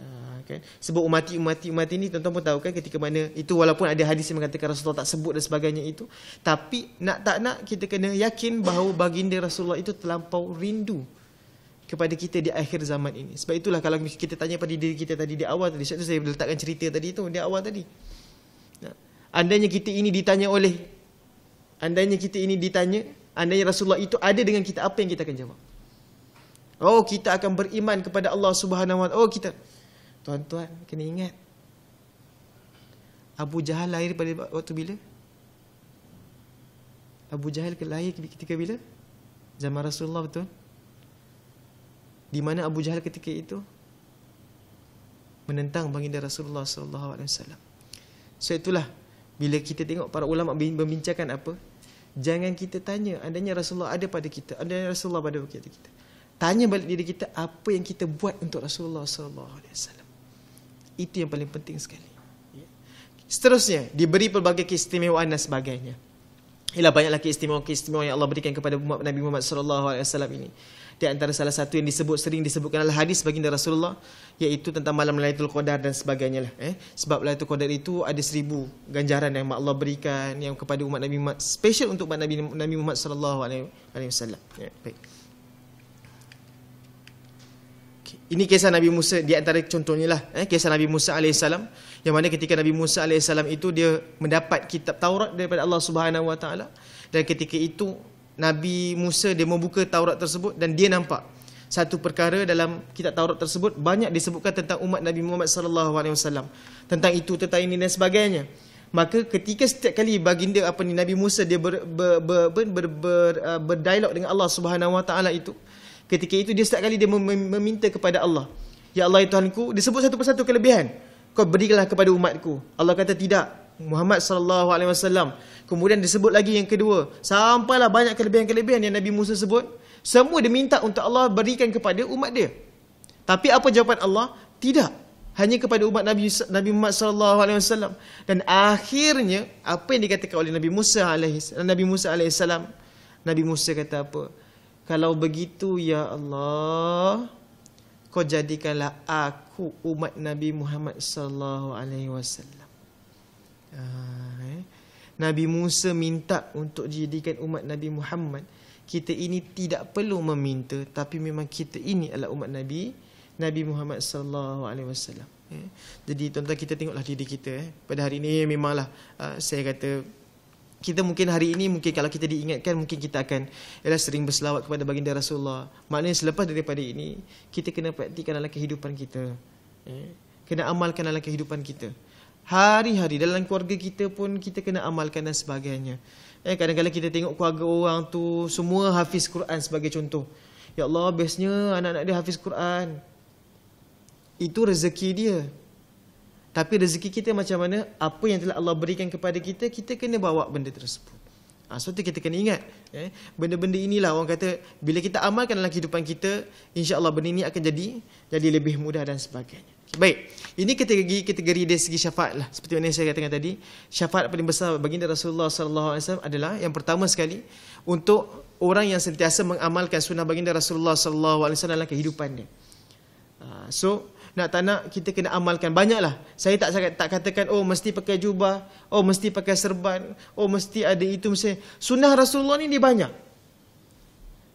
ha, kan? Sebab umati umati umati ini tuan-tuan pun tahu kan ketika mana itu walaupun ada hadis yang mengatakan Rasulullah tak sebut dan sebagainya itu, tapi nak tak nak kita kena yakin bahawa baginda Rasulullah itu terlampau rindu kepada kita di akhir zaman ini. Sebab itulah kalau kita tanya pada diri kita tadi di awal tadi, sebab itu saya letakkan cerita tadi itu di awal tadi. Andainya kita ini ditanya oleh, andainya kita ini ditanya, andainya Rasulullah itu ada dengan kita, apa yang kita akan jawab? Oh, kita akan beriman kepada Allah Subhanahu SWT. Oh, kita. Tuan-tuan, kena ingat. Abu Jahal lahir pada waktu bila? Abu Jahal lahir ketika bila? Zaman Rasulullah betul? Di mana Abu Jahal ketika itu menentang baginda Rasulullah SAW. So itulah bila kita tengok para ulama membincangkan apa jangan kita tanya adanya Rasulullah ada pada kita, adanya Rasulullah pada kita kita. Tanya balik diri kita apa yang kita buat untuk Rasulullah SAW. Itu yang paling penting sekali. Ya. Seterusnya diberi pelbagai keistimewaan dan sebagainya ialah lagi istimewa-istimewa yang Allah berikan kepada Nabi Muhammad SAW ini. Di antara salah satu yang disebut sering disebutkan adalah hadis baginda Rasulullah iaitu tentang malam Lailatul Qadar dan sebagainya lah eh. Sebab Lailatul Qadar itu ada seribu ganjaran yang Allah berikan yang kepada umat Nabi Muhammad special untuk umat Nabi Nabi Muhammad sallallahu alaihi wasallam. Ya, baik. Ini kisah Nabi Musa di antara contohnya lah eh, kisah Nabi Musa AS yang mana ketika Nabi Musa AS itu dia mendapat kitab Taurat daripada Allah Subhanahu dan ketika itu Nabi Musa dia membuka Taurat tersebut dan dia nampak satu perkara dalam kitab Taurat tersebut banyak disebutkan tentang umat Nabi Muhammad sallallahu alaihi wasallam tentang itu tentang ini dan sebagainya maka ketika setiap kali baginda apa ni Nabi Musa dia ber, ber, ber, ber, ber, ber, ber, uh, berdialog dengan Allah Subhanahu wa taala itu Ketika itu dia setiap kali dia meminta kepada Allah. Ya Allah ya Tuhanku, dia sebut satu persatu kelebihan. Kau berikanlah kepada umatku. Allah kata tidak. Muhammad sallallahu alaihi wasallam. Kemudian disebut lagi yang kedua. Sampailah banyak kelebihan-kelebihan yang Nabi Musa sebut. Semua dia minta untuk Allah berikan kepada umat dia. Tapi apa jawapan Allah? Tidak. Hanya kepada umat Nabi Nabi Muhammad sallallahu alaihi wasallam. Dan akhirnya apa yang dikatakan oleh Nabi Musa alaihi Nabi Musa alaihi salam Nabi Musa kata apa? Kalau begitu ya Allah, kau jadikanlah aku umat Nabi Muhammad sallallahu alaihi wasallam. Ah, eh. Nabi Musa minta untuk dijadikan umat Nabi Muhammad. Kita ini tidak perlu meminta tapi memang kita ini adalah umat Nabi Nabi Muhammad sallallahu alaihi wasallam. Eh. Jadi tuan-tuan kita tengoklah diri kita eh. Pada hari ini memanglah ah, saya kata kita mungkin hari ini mungkin kalau kita diingatkan mungkin kita akan ialah sering berselawat kepada baginda Rasulullah. Maknanya selepas daripada ini kita kena praktikkan dalam kehidupan kita. Eh, kena amalkan dalam kehidupan kita. Hari-hari dalam keluarga kita pun kita kena amalkan dan sebagainya. Eh kadang-kadang kita tengok keluarga orang tu semua hafiz Quran sebagai contoh. Ya Allah, bestnya anak-anak dia hafiz Quran. Itu rezeki dia. Tapi rezeki kita macam mana, apa yang telah Allah berikan kepada kita, kita kena bawa benda tersebut. Ha, so itu kita kena ingat. Eh. Benda-benda eh? inilah orang kata, bila kita amalkan dalam kehidupan kita, Insya Allah benda ini akan jadi jadi lebih mudah dan sebagainya. Okay, baik, ini kategori, kategori dari segi syafaat lah. Seperti mana saya katakan tadi, syafaat paling besar baginda Rasulullah SAW adalah yang pertama sekali, untuk orang yang sentiasa mengamalkan sunnah baginda Rasulullah SAW dalam kehidupannya. Ha, so, nak tak nak kita kena amalkan banyaklah saya tak tak katakan oh mesti pakai jubah oh mesti pakai serban oh mesti ada itu mesti sunnah Rasulullah ni dia banyak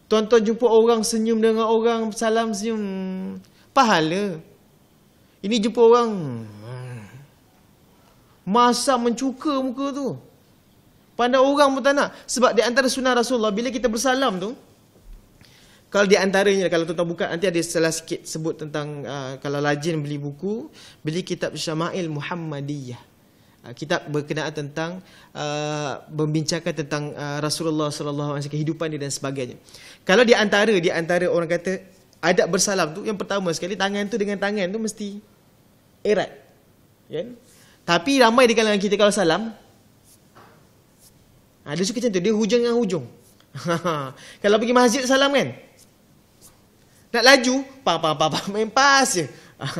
tuan-tuan jumpa orang senyum dengan orang salam senyum pahala ini jumpa orang hmm, masa mencuka muka tu pandang orang pun tak nak sebab di antara sunnah Rasulullah bila kita bersalam tu kalau di antaranya kalau tuan-tuan buka nanti ada salah sikit sebut tentang uh, kalau rajin beli buku beli kitab Syama'il Muhammadiyah. Uh, kitab berkenaan tentang uh, membincangkan tentang uh, Rasulullah sallallahu alaihi wasallam kehidupan dia dan sebagainya. Kalau di antara di antara orang kata adab bersalam tu yang pertama sekali tangan tu dengan tangan tu mesti erat. Kan? Tapi ramai di kalangan kita kalau salam ada suka macam tu dia hujung dengan hujung. kalau pergi masjid salam kan? nak laju pam pam pam main pas je ah,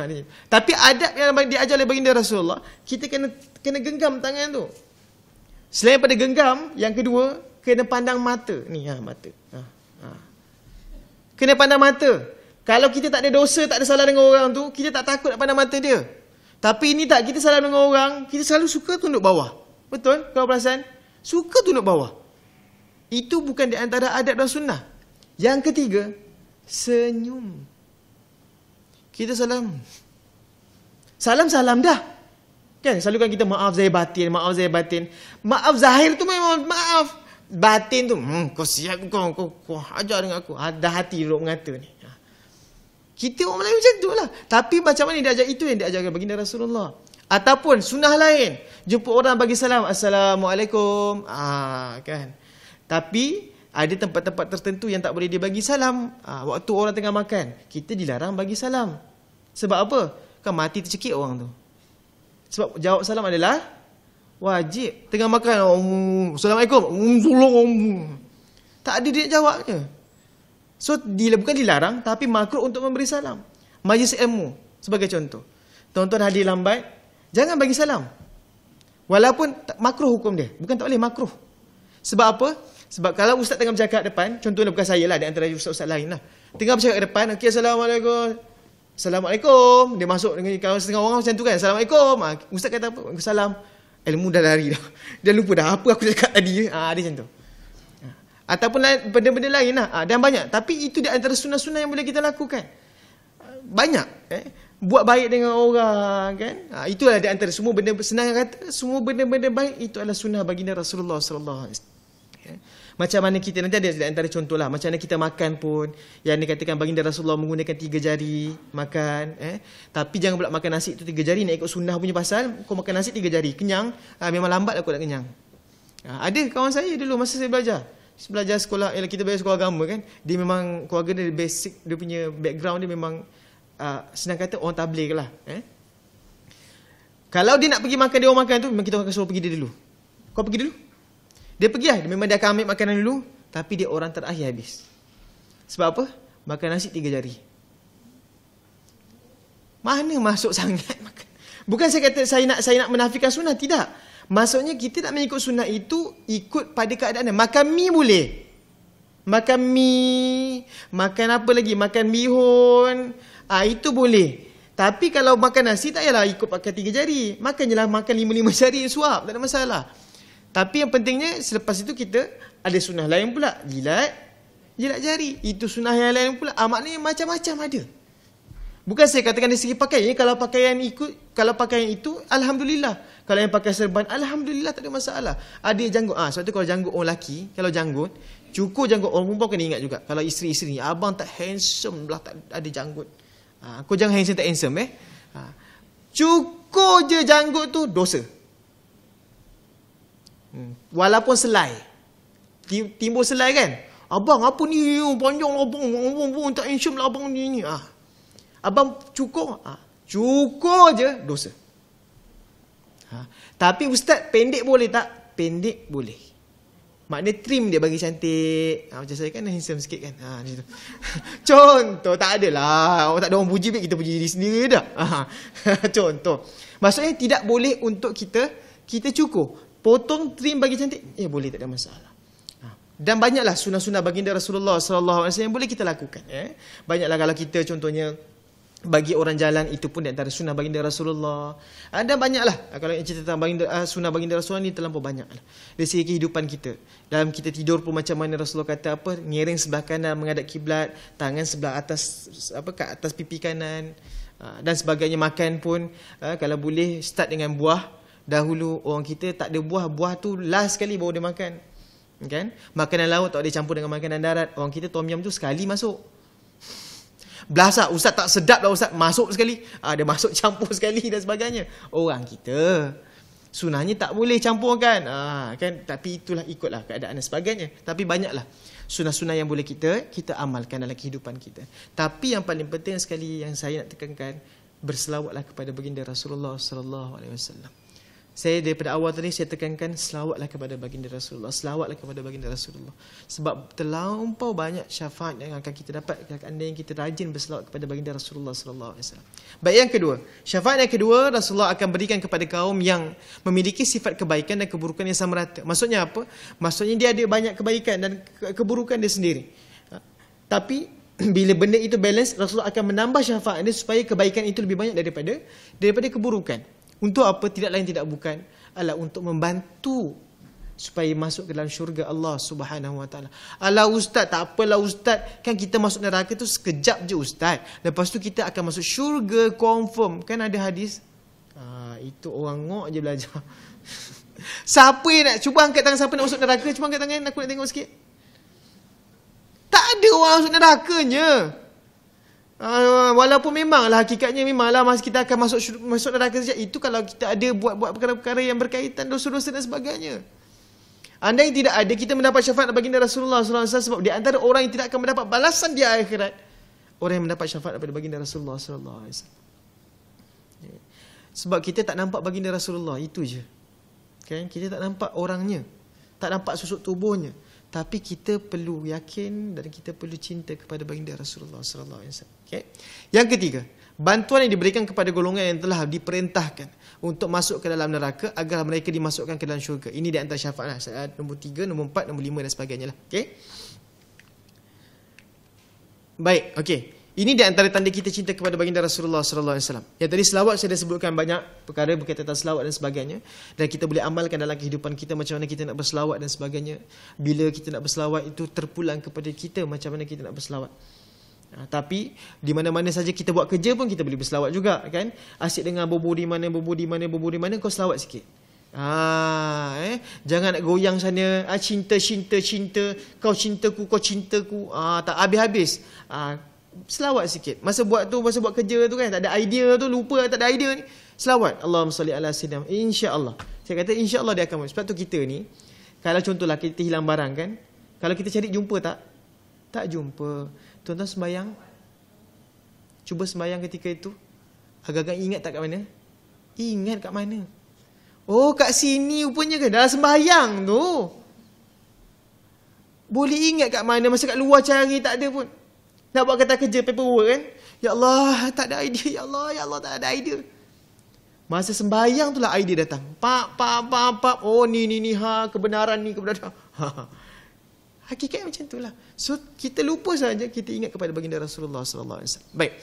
tapi adab yang diajar oleh baginda Rasulullah kita kena kena genggam tangan tu selain pada genggam yang kedua kena pandang mata ni ha mata ha, ha. kena pandang mata kalau kita tak ada dosa tak ada salah dengan orang tu kita tak takut nak pandang mata dia tapi ini tak kita salah dengan orang kita selalu suka tunduk bawah betul kau perasan suka tunduk bawah itu bukan di antara adab dan sunnah yang ketiga, senyum. Kita salam. Salam-salam dah. Kan? Selalu kan kita maaf zahir batin, maaf zahir batin. Maaf zahir tu memang maaf. Batin tu, hmm, kau siap kau, kau, kau ajar dengan aku. Ada ah, hati roh mengata ni. Ah. Kita orang Melayu macam tu lah. Tapi macam mana dia ajar? Itu yang dia ajarkan baginda Rasulullah. Ataupun sunnah lain. Jumpa orang bagi salam. Assalamualaikum. Ah, kan? Tapi ada tempat-tempat tertentu yang tak boleh dia bagi salam ha, waktu orang tengah makan kita dilarang bagi salam sebab apa kan mati tercekik orang tu sebab jawab salam adalah wajib tengah makan um, assalamualaikum um, tak ada dia nak jawabnya so dia bukan dilarang tapi makruh untuk memberi salam majlis ilmu sebagai contoh tuan-tuan hadir lambat jangan bagi salam walaupun makruh hukum dia bukan tak boleh makruh sebab apa sebab kalau ustaz tengah bercakap depan, contohnya bukan saya lah, di antara ustaz-ustaz lain lah. Tengah bercakap depan, okay, Assalamualaikum. Assalamualaikum. Dia masuk dengan kalau setengah orang macam tu kan. Assalamualaikum. Ah, ustaz kata apa? Salam. Ilmu dah lari dah. Dia lupa dah apa aku cakap tadi. Ha, dia macam tu. Ah, ataupun benda-benda lain lah. Ha, dan banyak. Tapi itu di antara sunnah-sunnah yang boleh kita lakukan. Banyak. Eh? Buat baik dengan orang kan. Ha, itulah di antara semua benda senang kata. Semua benda-benda baik itu adalah sunnah baginda Rasulullah SAW. Macam mana kita nanti ada antara contoh lah. Macam mana kita makan pun. Yang dikatakan baginda Rasulullah menggunakan tiga jari makan. Eh. Tapi jangan pula makan nasi tu tiga jari. Nak ikut sunnah punya pasal. Kau makan nasi tiga jari. Kenyang. Ha, memang lambat aku lah nak kenyang. Ha, ada kawan saya dulu masa saya belajar. Belajar sekolah. Eh, kita belajar sekolah agama kan. Dia memang keluarga dia basic. Dia punya background dia memang. Ha, senang kata orang tablik lah. Eh. Kalau dia nak pergi makan dia orang makan tu. Memang kita akan suruh pergi dia dulu. Kau pergi dulu. Dia pergi lah. Memang dia akan ambil makanan dulu. Tapi dia orang terakhir habis. Sebab apa? Makan nasi tiga jari. Mana masuk sangat makan? Bukan saya kata saya nak saya nak menafikan sunnah. Tidak. Maksudnya kita nak mengikut sunnah itu ikut pada keadaan. Makan mie boleh. Makan mie. Makan apa lagi? Makan bihun. Ah ha, itu boleh. Tapi kalau makan nasi tak payahlah ikut pakai tiga jari. Makan je lah makan lima-lima jari suap. Tak ada masalah. Tapi yang pentingnya selepas itu kita ada sunnah lain pula. Jilat, jilat jari. Itu sunnah yang lain pula. Ah, maknanya macam-macam ada. Bukan saya katakan dari segi pakaian. Ya, kalau yang ikut, kalau pakai yang itu, Alhamdulillah. Kalau yang pakai serban, Alhamdulillah tak ada masalah. Ada janggut. Ah, ha, sebab itu kalau janggut orang lelaki, kalau janggut, cukup janggut orang perempuan kena ingat juga. Kalau isteri-isteri ni, abang tak handsome lah, tak ada janggut. ha, kau jangan handsome tak handsome eh. ha, cukup je janggut tu, dosa. Hmm. Walaupun selai. Timbul selai kan? Abang apa ni? Oh, panjang lah abang. Abang, abang, abang tak insyum lah abang ni. ni. Ah. Abang cukur? Ah. Cukur je dosa. Ha. Tapi ustaz pendek boleh tak? Pendek boleh. Maknanya trim dia bagi cantik. Ha, macam saya kan dah handsome sikit kan. Ha, macam tu. Contoh tak adalah. Orang tak ada orang puji, kita puji diri sendiri dah. Ha. Contoh. Maksudnya tidak boleh untuk kita kita cukur potong trim bagi cantik ya boleh tak ada masalah ha. dan banyaklah sunnah sunah baginda Rasulullah SAW yang boleh kita lakukan. Eh? Banyaklah kalau kita contohnya bagi orang jalan itu pun di antara sunnah baginda Rasulullah. Ada ha, banyaklah ha, kalau yang cerita tentang baginda, uh, sunnah baginda Rasulullah ini terlampau banyak. Dari segi kehidupan kita. Dalam kita tidur pun macam mana Rasulullah kata apa. Ngiring sebelah kanan menghadap kiblat. Tangan sebelah atas apa kat atas pipi kanan. dan sebagainya makan pun kalau boleh start dengan buah dahulu orang kita tak ada buah buah tu last sekali baru dia makan kan makanan laut tak ada campur dengan makanan darat orang kita tom yum tu sekali masuk Belasa ustaz tak sedap lah ustaz masuk sekali ada ah, ha, masuk campur sekali dan sebagainya orang kita sunahnya tak boleh campurkan ha, kan tapi itulah ikutlah keadaan dan sebagainya tapi banyaklah sunah-sunah yang boleh kita kita amalkan dalam kehidupan kita tapi yang paling penting sekali yang saya nak tekankan berselawatlah kepada baginda Rasulullah sallallahu alaihi wasallam saya daripada awal tadi saya tekankan selawatlah kepada baginda Rasulullah. Selawatlah kepada baginda Rasulullah. Sebab terlampau banyak syafaat yang akan kita dapat kalau yang kita rajin berselawat kepada baginda Rasulullah sallallahu alaihi wasallam. Baik yang kedua, syafaat yang kedua Rasulullah akan berikan kepada kaum yang memiliki sifat kebaikan dan keburukan yang sama rata. Maksudnya apa? Maksudnya dia ada banyak kebaikan dan keburukan dia sendiri. Ha? Tapi bila benda itu balance Rasulullah akan menambah syafaat ini supaya kebaikan itu lebih banyak daripada daripada keburukan. Untuk apa? Tidak lain tidak bukan adalah untuk membantu supaya masuk ke dalam syurga Allah Subhanahu Wa Taala. Alah ustaz, tak apalah ustaz. Kan kita masuk neraka tu sekejap je ustaz. Lepas tu kita akan masuk syurga confirm. Kan ada hadis. Ah, itu orang ngok je belajar. siapa yang nak cuba angkat tangan siapa nak masuk neraka? Cuba angkat tangan aku nak tengok sikit. Tak ada orang masuk nerakanya. Ah, walaupun memanglah hakikatnya memanglah masa kita akan masuk masuk neraka sekejap. Itu kalau kita ada buat-buat perkara-perkara yang berkaitan dosa-dosa dan sebagainya. Anda yang tidak ada, kita mendapat syafaat baginda Rasulullah Sallallahu Alaihi Wasallam sebab di antara orang yang tidak akan mendapat balasan di akhirat, orang yang mendapat syafaat daripada baginda Rasulullah Sallallahu Alaihi Wasallam Sebab kita tak nampak baginda Rasulullah, itu je. Okay? Kita tak nampak orangnya, tak nampak susuk tubuhnya. Tapi kita perlu yakin dan kita perlu cinta kepada baginda Rasulullah Sallallahu Alaihi Wasallam. Okay. Yang ketiga, bantuan yang diberikan kepada golongan yang telah diperintahkan untuk masuk ke dalam neraka agar mereka dimasukkan ke dalam syurga. Ini di antara syafaat lah. Nombor tiga, nombor empat, nombor lima dan sebagainya lah. Okay. Baik, okay. Ini di antara tanda kita cinta kepada baginda Rasulullah sallallahu alaihi wasallam. Ya tadi selawat saya dah sebutkan banyak perkara berkaitan tentang selawat dan sebagainya dan kita boleh amalkan dalam kehidupan kita macam mana kita nak berselawat dan sebagainya. Bila kita nak berselawat itu terpulang kepada kita macam mana kita nak berselawat. Ha, tapi di mana-mana saja kita buat kerja pun kita boleh berselawat juga kan asyik dengar bubu di mana bubu di mana bubu di mana kau selawat sikit ha eh jangan nak goyang sana ah, cinta cinta cinta kau cintaku kau cintaku ah tak habis-habis ah selawat sikit masa buat tu masa buat kerja tu kan tak ada idea tu lupa tak ada idea ni selawat Allahumma salli ala sayyidina insyaallah saya kata insyaallah dia akan sebab tu kita ni kalau contohlah kita hilang barang kan kalau kita cari jumpa tak tak jumpa Tuan-tuan sembayang Cuba sembayang ketika itu Agak-agak ingat tak kat mana Ingat kat mana Oh kat sini rupanya ke Dalam sembayang tu Boleh ingat kat mana Masa kat luar cari tak ada pun Nak buat kata kerja paperwork kan Ya Allah tak ada idea Ya Allah ya Allah tak ada idea Masa sembayang tu lah idea datang Pak pak pak pak Oh ni ni ni ha kebenaran ni kebenaran Ha ha Hakikat macam itulah. So kita lupa saja kita ingat kepada baginda Rasulullah sallallahu alaihi wasallam. Baik.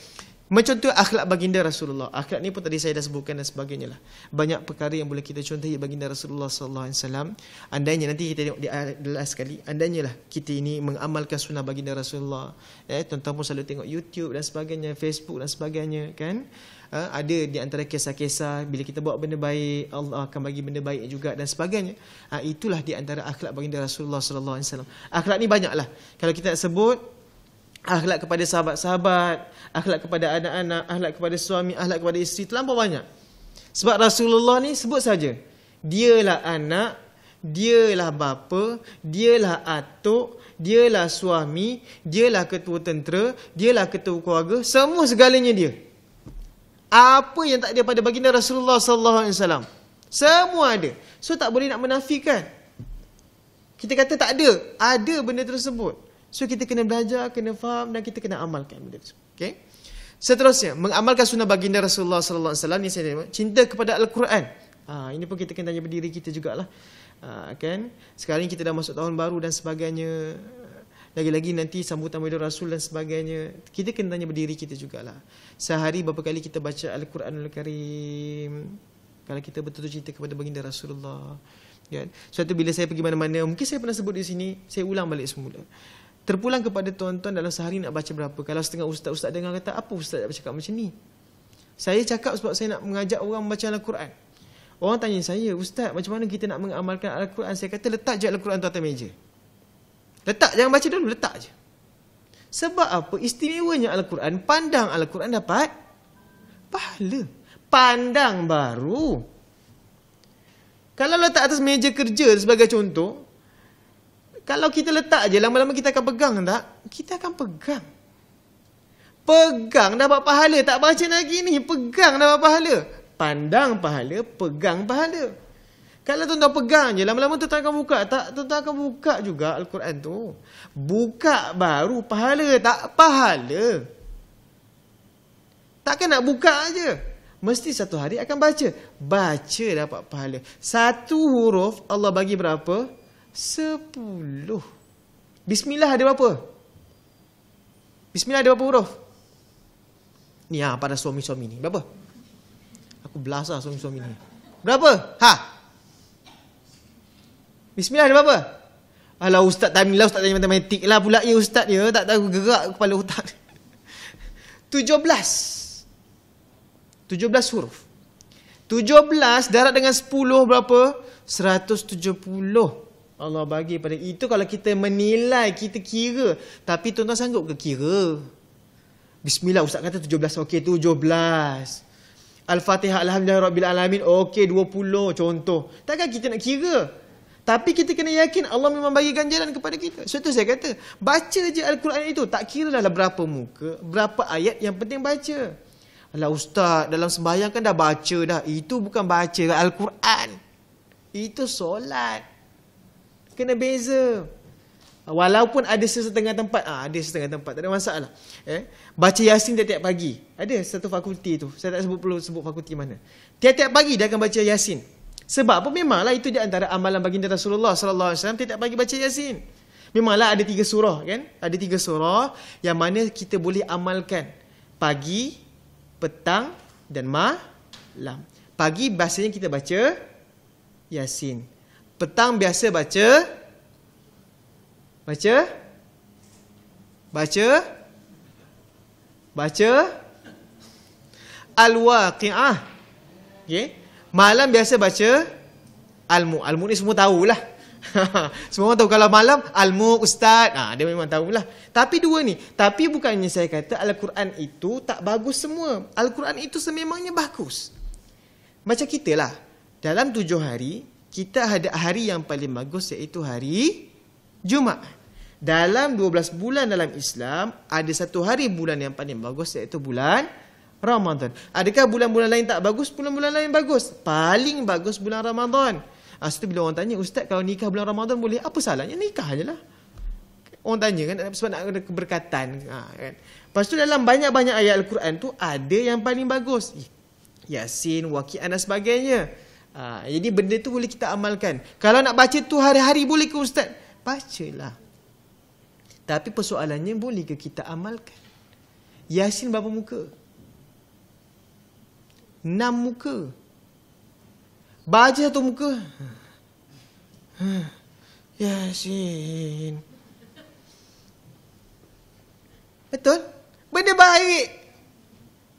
Mencontoh akhlak baginda Rasulullah. Akhlak ni pun tadi saya dah sebutkan dan sebagainya lah. Banyak perkara yang boleh kita contohi baginda Rasulullah sallallahu alaihi wasallam. Andainya nanti kita tengok di last sekali, andainya lah kita ini mengamalkan sunnah baginda Rasulullah. Eh, tuan-tuan pun selalu tengok YouTube dan sebagainya, Facebook dan sebagainya, kan? ha, ada di antara kisah-kisah bila kita buat benda baik Allah akan bagi benda baik juga dan sebagainya ha, itulah di antara akhlak baginda Rasulullah sallallahu alaihi wasallam akhlak ni banyaklah kalau kita nak sebut akhlak kepada sahabat-sahabat akhlak kepada anak-anak akhlak kepada suami akhlak kepada isteri terlampau banyak sebab Rasulullah ni sebut saja dialah anak dialah bapa dialah atuk dialah suami dialah ketua tentera dialah ketua keluarga semua segalanya dia apa yang tak ada pada baginda Rasulullah sallallahu alaihi wasallam semua ada so tak boleh nak menafikan kita kata tak ada ada benda tersebut so kita kena belajar kena faham dan kita kena amalkan benda tersebut okey seterusnya mengamalkan sunnah baginda Rasulullah sallallahu alaihi wasallam ni saya tanya, cinta kepada al-Quran ha, ini pun kita kena tanya berdiri kita jugalah ha, kan sekarang kita dah masuk tahun baru dan sebagainya lagi-lagi nanti sambutan Maulid Rasul dan sebagainya. Kita kena tanya berdiri kita jugalah. Sehari berapa kali kita baca Al-Quranul Karim. Kalau kita betul-betul cerita kepada baginda Rasulullah. Ya, Suatu bila saya pergi mana-mana, mungkin saya pernah sebut di sini, saya ulang balik semula. Terpulang kepada tuan-tuan dalam sehari nak baca berapa. Kalau setengah ustaz-ustaz dengar kata, apa ustaz nak cakap macam ni? Saya cakap sebab saya nak mengajak orang membaca Al-Quran. Orang tanya saya, ustaz macam mana kita nak mengamalkan Al-Quran? Saya kata letak je Al-Quran tu atas meja. Letak jangan baca dulu, letak aja. Sebab apa? Istimewanya Al-Quran, pandang Al-Quran dapat pahala. Pandang baru. Kalau letak atas meja kerja sebagai contoh, kalau kita letak aja, lama-lama kita akan pegang tak? Kita akan pegang. Pegang dapat pahala. Tak baca lagi ni. Pegang dapat pahala. Pandang pahala, pegang pahala. Kalau tuan-tuan pegang je, lama-lama tuan-tuan akan buka. Tak, tuan-tuan akan buka juga Al-Quran tu. Buka baru pahala, tak pahala. Takkan nak buka aja. Mesti satu hari akan baca. Baca dapat pahala. Satu huruf Allah bagi berapa? Sepuluh. Bismillah ada berapa? Bismillah ada berapa huruf? Ni ha, pada suami-suami ni. Berapa? Aku belas lah suami-suami ni. Berapa? Ha? Bismillah ada apa-apa? Alah ustaz tak lah ustaz tanya matematik lah pula ya ustaz ya tak tahu gerak kepala otak. 17. 17 huruf. 17 darat dengan 10 berapa? 170. Allah bagi pada itu kalau kita menilai kita kira tapi tuan-tuan sanggup ke kira? Bismillah ustaz kata 17 okey 17. Al-Fatihah Alhamdulillah Rabbil Alamin Okey 20 contoh Takkan kita nak kira tapi kita kena yakin Allah memang bagikan jalan kepada kita. Sebab itu saya kata, baca je Al-Quran itu. Tak kira lah berapa muka, berapa ayat yang penting baca. Alah ustaz, dalam sembahyang kan dah baca dah. Itu bukan baca Al-Quran. Itu solat. Kena beza. Walaupun ada setengah tempat. Ah, ada setengah tempat. Tak ada masalah. Eh? Baca Yasin tiap-tiap pagi. Ada satu fakulti tu. Saya tak sebut perlu sebut fakulti mana. Tiap-tiap pagi dia akan baca Yasin. Sebab apa memanglah itu di antara amalan baginda Rasulullah sallallahu alaihi wasallam tidak bagi baca Yasin. Memanglah ada tiga surah kan? Ada tiga surah yang mana kita boleh amalkan pagi, petang dan malam. Pagi biasanya kita baca Yasin. Petang biasa baca baca baca baca Al-Waqiah. Okey. Malam biasa baca Al-Muq. Al-Muq ni semua tahulah. semua orang tahu kalau malam Al-Muq Ustaz. Ah, dia memang tahulah. Tapi dua ni. Tapi bukannya saya kata Al-Quran itu tak bagus semua. Al-Quran itu sememangnya bagus. Macam kita lah. Dalam tujuh hari, kita ada hari yang paling bagus iaitu hari Jumaat. Dalam 12 bulan dalam Islam, ada satu hari bulan yang paling bagus iaitu bulan Ramadan. Adakah bulan-bulan lain tak bagus? Bulan-bulan lain bagus. Paling bagus bulan Ramadan. Ha, situ bila orang tanya, Ustaz kalau nikah bulan Ramadan boleh? Apa salahnya? Nikah je lah. Orang tanya kan sebab nak ada keberkatan. Ha, kan? Lepas tu dalam banyak-banyak ayat Al-Quran tu ada yang paling bagus. Yasin, Waqi'an dan sebagainya. Ha, jadi benda tu boleh kita amalkan. Kalau nak baca tu hari-hari boleh ke Ustaz? Bacalah. Tapi persoalannya boleh ke kita amalkan? Yasin berapa Muka enam muka. Baja tu muka. Yasin. Betul? Benda baik.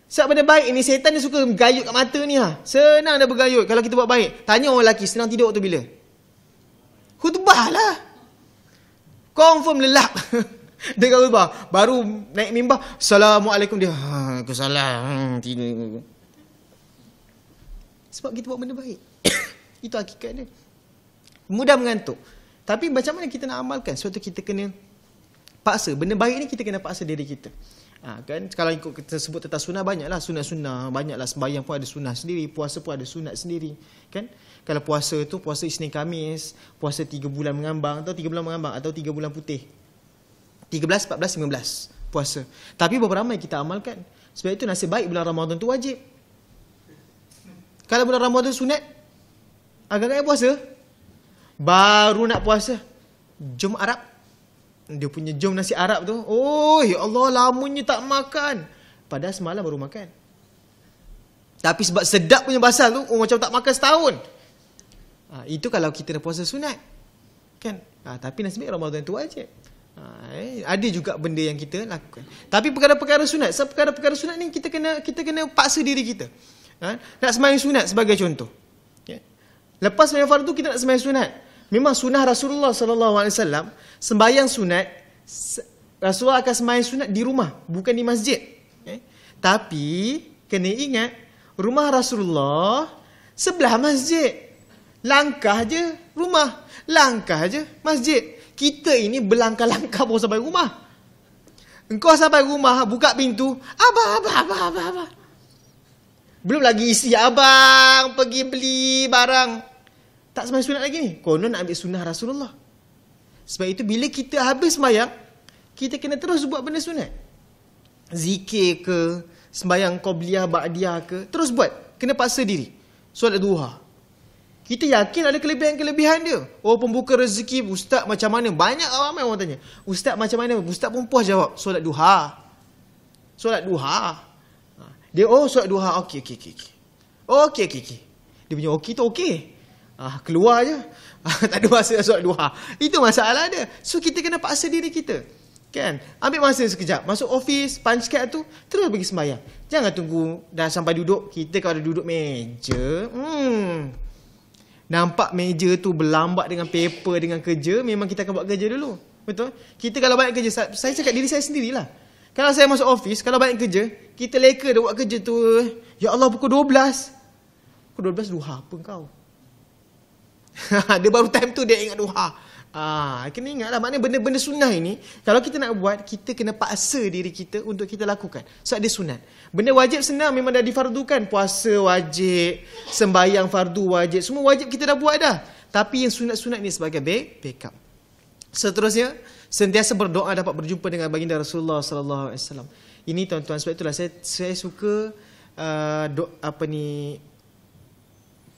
Sebab benda baik ni setan dia suka gayut kat mata ni. Ha. Senang dah bergayut kalau kita buat baik. Tanya orang lelaki senang tidur tu bila? Khutbah lah. Confirm lelap. Dengan khutbah. Baru naik mimbah. Assalamualaikum dia. Ha, aku salah. Hmm, sebab kita buat benda baik. Itu hakikat dia. Mudah mengantuk. Tapi macam mana kita nak amalkan? Sebab tu kita kena paksa. Benda baik ni kita kena paksa diri kita. Ha, kan? Kalau ikut kita sebut tentang sunnah, banyaklah sunnah-sunnah. Banyaklah sembahyang pun ada sunnah sendiri. Puasa pun ada sunnah sendiri. Kan? Kalau puasa tu, puasa Isnin Kamis. Puasa tiga bulan mengambang. Atau tiga bulan mengambang. Atau tiga bulan putih. 13, 14, 15 puasa. Tapi beberapa ramai kita amalkan. Sebab itu nasib baik bulan Ramadan tu wajib. Kalau bulan Ramadan sunat Agak-agak puasa Baru nak puasa Jom Arab Dia punya jom nasi Arab tu Oh ya Allah lamunya tak makan pada semalam baru makan Tapi sebab sedap punya basah tu oh, Macam tak makan setahun ha, Itu kalau kita nak puasa sunat Kan ha, Tapi nasibnya Ramadan tu aja. Ah, ha, eh, ada juga benda yang kita lakukan. Tapi perkara-perkara sunat, sebab perkara-perkara sunat ni kita kena kita kena paksa diri kita. Ha? Nak semayang sunat sebagai contoh. Ya? Lepas semayang fardu kita nak semayang sunat. Memang sunnah Rasulullah SAW sembahyang sunat Rasulullah akan semayang sunat di rumah bukan di masjid. Ya? Tapi kena ingat rumah Rasulullah sebelah masjid. Langkah je rumah. Langkah je masjid. Kita ini berlangkah-langkah baru sampai rumah. Engkau sampai rumah, buka pintu. Abah, abah, abah, abah, abah. Belum lagi isi abang pergi beli barang. Tak sembahyang sunat lagi ni. Konon nak ambil sunnah Rasulullah. Sebab itu bila kita habis semayang kita kena terus buat benda sunat. Zikir ke, sembahyang qobliyah, ba'diyah ke, terus buat. Kena paksa diri. Solat duha. Kita yakin ada kelebihan-kelebihan dia. Oh pembuka rezeki ustaz macam mana? Banyak lah ramai orang tanya. Ustaz macam mana? Ustaz pun puas jawab. Solat duha. Solat duha. Solat duha. Dia oh solat duha okey okey okey. Oh, okey okey okey. Dia punya okey tu okey. Ah keluar aje. Ah, tak ada masa nak solat duha. Itu masalah dia. So kita kena paksa diri kita. Kan? Ambil masa sekejap. Masuk ofis, punch card tu, terus pergi sembahyang. Jangan tunggu dah sampai duduk. Kita kalau duduk meja, hmm. Nampak meja tu berlambak dengan paper, dengan kerja, memang kita akan buat kerja dulu. Betul? Kita kalau banyak kerja, saya cakap diri saya sendirilah. Kalau saya masuk office, kalau banyak kerja, kita leka dah buat kerja tu. Ya Allah pukul 12. Pukul 12 duha apa kau? dia baru time tu dia ingat duha. Ah, kena ingatlah maknanya benda-benda sunnah ini kalau kita nak buat kita kena paksa diri kita untuk kita lakukan. Sebab dia sunat. Benda wajib senang memang dah difardukan. Puasa wajib, sembahyang fardu wajib. Semua wajib kita dah buat dah. Tapi yang sunat-sunat ni sebagai backup. Seterusnya, so, sentiasa berdoa dapat berjumpa dengan baginda Rasulullah sallallahu alaihi wasallam. Ini tuan-tuan sebab itulah saya saya suka uh, do, apa ni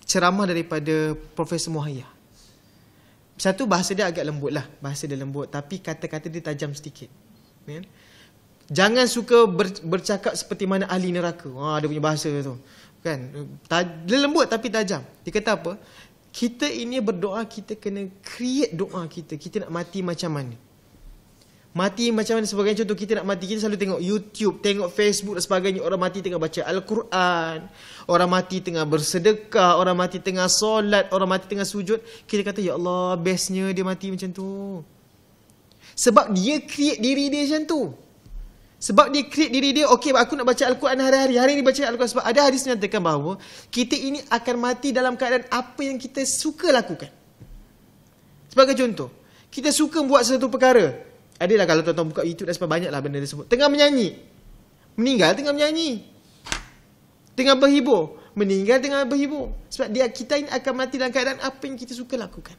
ceramah daripada Profesor Muhayya. Satu bahasa dia agak lembut lah, bahasa dia lembut tapi kata-kata dia tajam sedikit. Yeah. Kan? Jangan suka ber, bercakap seperti mana ahli neraka. Ha, dia punya bahasa tu. Kan? Dia lembut tapi tajam. Dia kata apa? Kita ini berdoa, kita kena create doa kita. Kita nak mati macam mana? Mati macam mana sebagai contoh kita nak mati kita selalu tengok YouTube, tengok Facebook dan sebagainya orang mati tengah baca Al-Quran, orang mati tengah bersedekah, orang mati tengah solat, orang mati tengah sujud. Kita kata ya Allah, bestnya dia mati macam tu. Sebab dia create diri dia macam tu. Sebab dia create diri dia, okey aku nak baca Al-Quran hari-hari. Hari ini baca Al-Quran sebab ada hadis menyatakan bahawa kita ini akan mati dalam keadaan apa yang kita suka lakukan. Sebagai contoh, kita suka buat sesuatu perkara. Adalah kalau tuan-tuan buka YouTube dan sebab banyaklah benda dia sebut. Tengah menyanyi. Meninggal tengah menyanyi. Tengah berhibur. Meninggal tengah berhibur. Sebab dia kita ini akan mati dalam keadaan apa yang kita suka lakukan.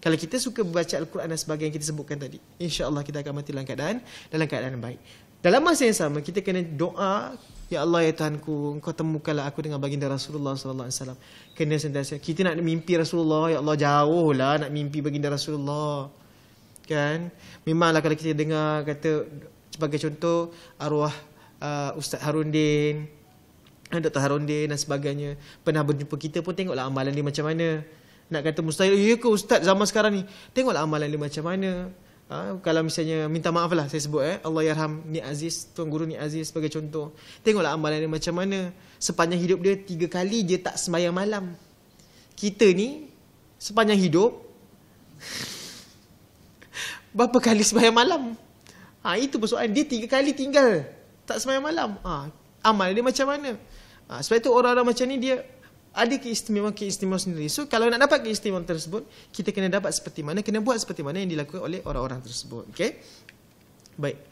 Kalau kita suka baca Al-Quran dan sebagainya yang kita sebutkan tadi. insya Allah kita akan mati dalam keadaan dalam keadaan baik. Dalam masa yang sama kita kena doa Ya Allah ya Tuhanku engkau temukanlah aku dengan baginda Rasulullah sallallahu alaihi wasallam. Kena sentiasa kita nak mimpi Rasulullah ya Allah jauhlah nak mimpi baginda Rasulullah kan memanglah kalau kita dengar kata sebagai contoh arwah uh, Ustaz Harundin eh, Dr. Harundin dan sebagainya pernah berjumpa kita pun tengoklah amalan dia macam mana nak kata mustahil ya ke ustaz zaman sekarang ni tengoklah amalan dia macam mana ha, kalau misalnya minta maaf lah saya sebut eh Allah yarham ni Aziz tuan guru ni Aziz sebagai contoh tengoklah amalan dia macam mana sepanjang hidup dia tiga kali dia tak semayang malam kita ni sepanjang hidup Berapa kali sembahyang malam? Ha, itu persoalan. Dia tiga kali tinggal. Tak sembahyang malam. Ha, amal dia macam mana? Ha, sebab itu orang-orang macam ni dia ada keistimewaan keistimewaan sendiri. So kalau nak dapat keistimewaan tersebut, kita kena dapat seperti mana, kena buat seperti mana yang dilakukan oleh orang-orang tersebut. Okay? Baik.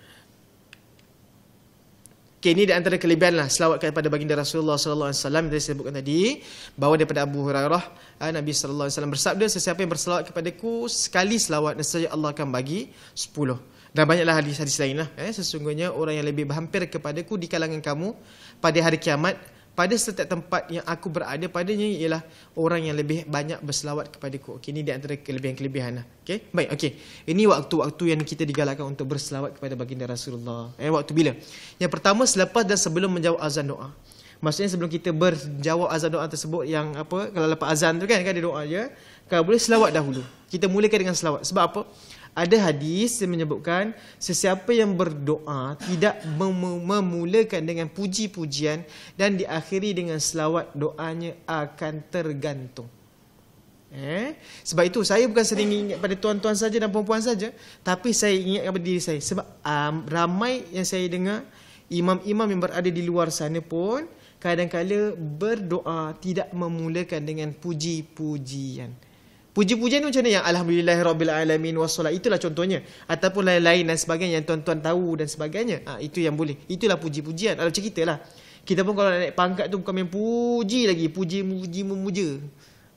Okay, ini di antara kelebihan lah selawat kepada baginda Rasulullah Sallallahu Alaihi Wasallam yang saya sebutkan tadi. Bahawa daripada Abu Hurairah, eh, Nabi Sallallahu Alaihi Wasallam bersabda, sesiapa yang berselawat kepada ku, sekali selawat, nescaya Allah akan bagi sepuluh. Dan banyaklah hadis-hadis lain lah. Eh, sesungguhnya orang yang lebih berhampir kepada ku di kalangan kamu pada hari kiamat, pada setiap tempat yang aku berada padanya ialah orang yang lebih banyak berselawat kepadaku. Okey, ini di antara kelebihan-kelebihan lah. okay? Baik, okay. Ini waktu-waktu yang kita digalakkan untuk berselawat kepada baginda Rasulullah. Eh waktu bila? Yang pertama selepas dan sebelum menjawab azan doa. Maksudnya sebelum kita berjawab azan doa tersebut yang apa kalau lepas azan tu kan kan ada doa je. Kalau boleh selawat dahulu. Kita mulakan dengan selawat. Sebab apa? Ada hadis yang menyebutkan sesiapa yang berdoa tidak mem- memulakan dengan puji-pujian dan diakhiri dengan selawat doanya akan tergantung. Eh? Sebab itu saya bukan sering ingat pada tuan-tuan saja dan puan-puan saja Tapi saya ingat kepada diri saya Sebab um, ramai yang saya dengar Imam-imam yang berada di luar sana pun Kadang-kadang berdoa tidak memulakan dengan puji-pujian Puji-pujian tu macam mana yang Alhamdulillah Rabbil Alamin wassalat itulah contohnya ataupun lain-lain dan sebagainya yang tuan-tuan tahu dan sebagainya ha, itu yang boleh itulah puji-pujian kalau macam kita lah kita pun kalau nak naik pangkat tu bukan main puji lagi puji muji memuja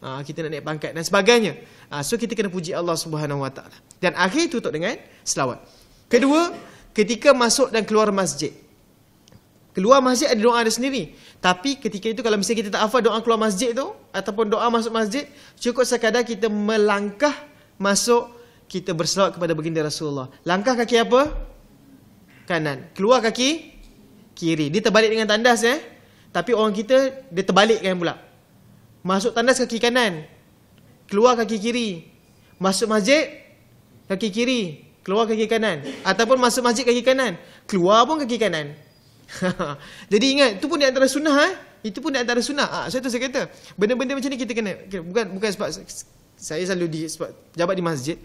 ha, kita nak naik pangkat dan sebagainya ha, so kita kena puji Allah Subhanahu Wa dan akhir tutup dengan selawat kedua ketika masuk dan keluar masjid Keluar masjid ada doa ada sendiri. Tapi ketika itu kalau misalnya kita tak hafal doa keluar masjid tu ataupun doa masuk masjid, cukup sekadar kita melangkah masuk kita berselawat kepada baginda Rasulullah. Langkah kaki apa? Kanan. Keluar kaki kiri. Dia terbalik dengan tandas eh. Tapi orang kita dia terbalikkan pula. Masuk tandas kaki kanan. Keluar kaki kiri. Masuk masjid kaki kiri, keluar kaki kanan ataupun masuk masjid kaki kanan, keluar pun kaki kanan. Jadi ingat itu pun di antara sunnah eh. Itu pun di antara sunnah. Ah ha, saya tu saya kata benda-benda macam ni kita kena bukan bukan sebab saya selalu di sebab jabat di masjid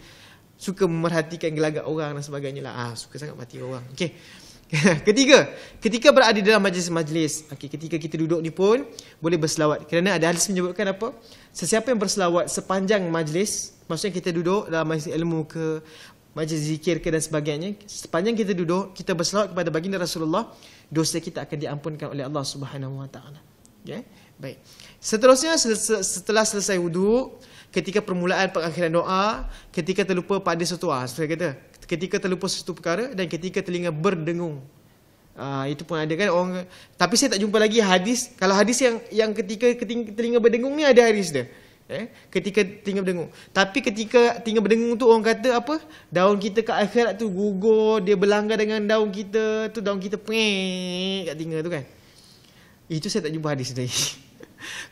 suka memerhatikan gelagat orang dan sebagainya lah. Ah suka sangat mati orang. Okey. ketiga, ketika berada dalam majlis-majlis, okey ketika kita duduk ni pun boleh berselawat. Kerana ada hadis menyebutkan apa? Sesiapa yang berselawat sepanjang majlis, maksudnya kita duduk dalam majlis ilmu ke majlis zikir ke dan sebagainya, sepanjang kita duduk, kita berselawat kepada baginda Rasulullah, dosa kita akan diampunkan oleh Allah Subhanahu Wa Taala. Ya, baik. Seterusnya setelah selesai wudhu, ketika permulaan pengakhiran doa, ketika terlupa pada sesuatu asal ah, kata, ketika terlupa sesuatu perkara dan ketika telinga berdengung. Uh, itu pun ada kan orang tapi saya tak jumpa lagi hadis kalau hadis yang yang ketika telinga berdengung ni ada hadis dia eh ketika tinggal berdengung tapi ketika tinggal berdengung tu orang kata apa daun kita kat akhirat tu gugur dia berlanggar dengan daun kita tu daun kita pengek kat tinggal tu kan itu saya tak jumpa hadis tadi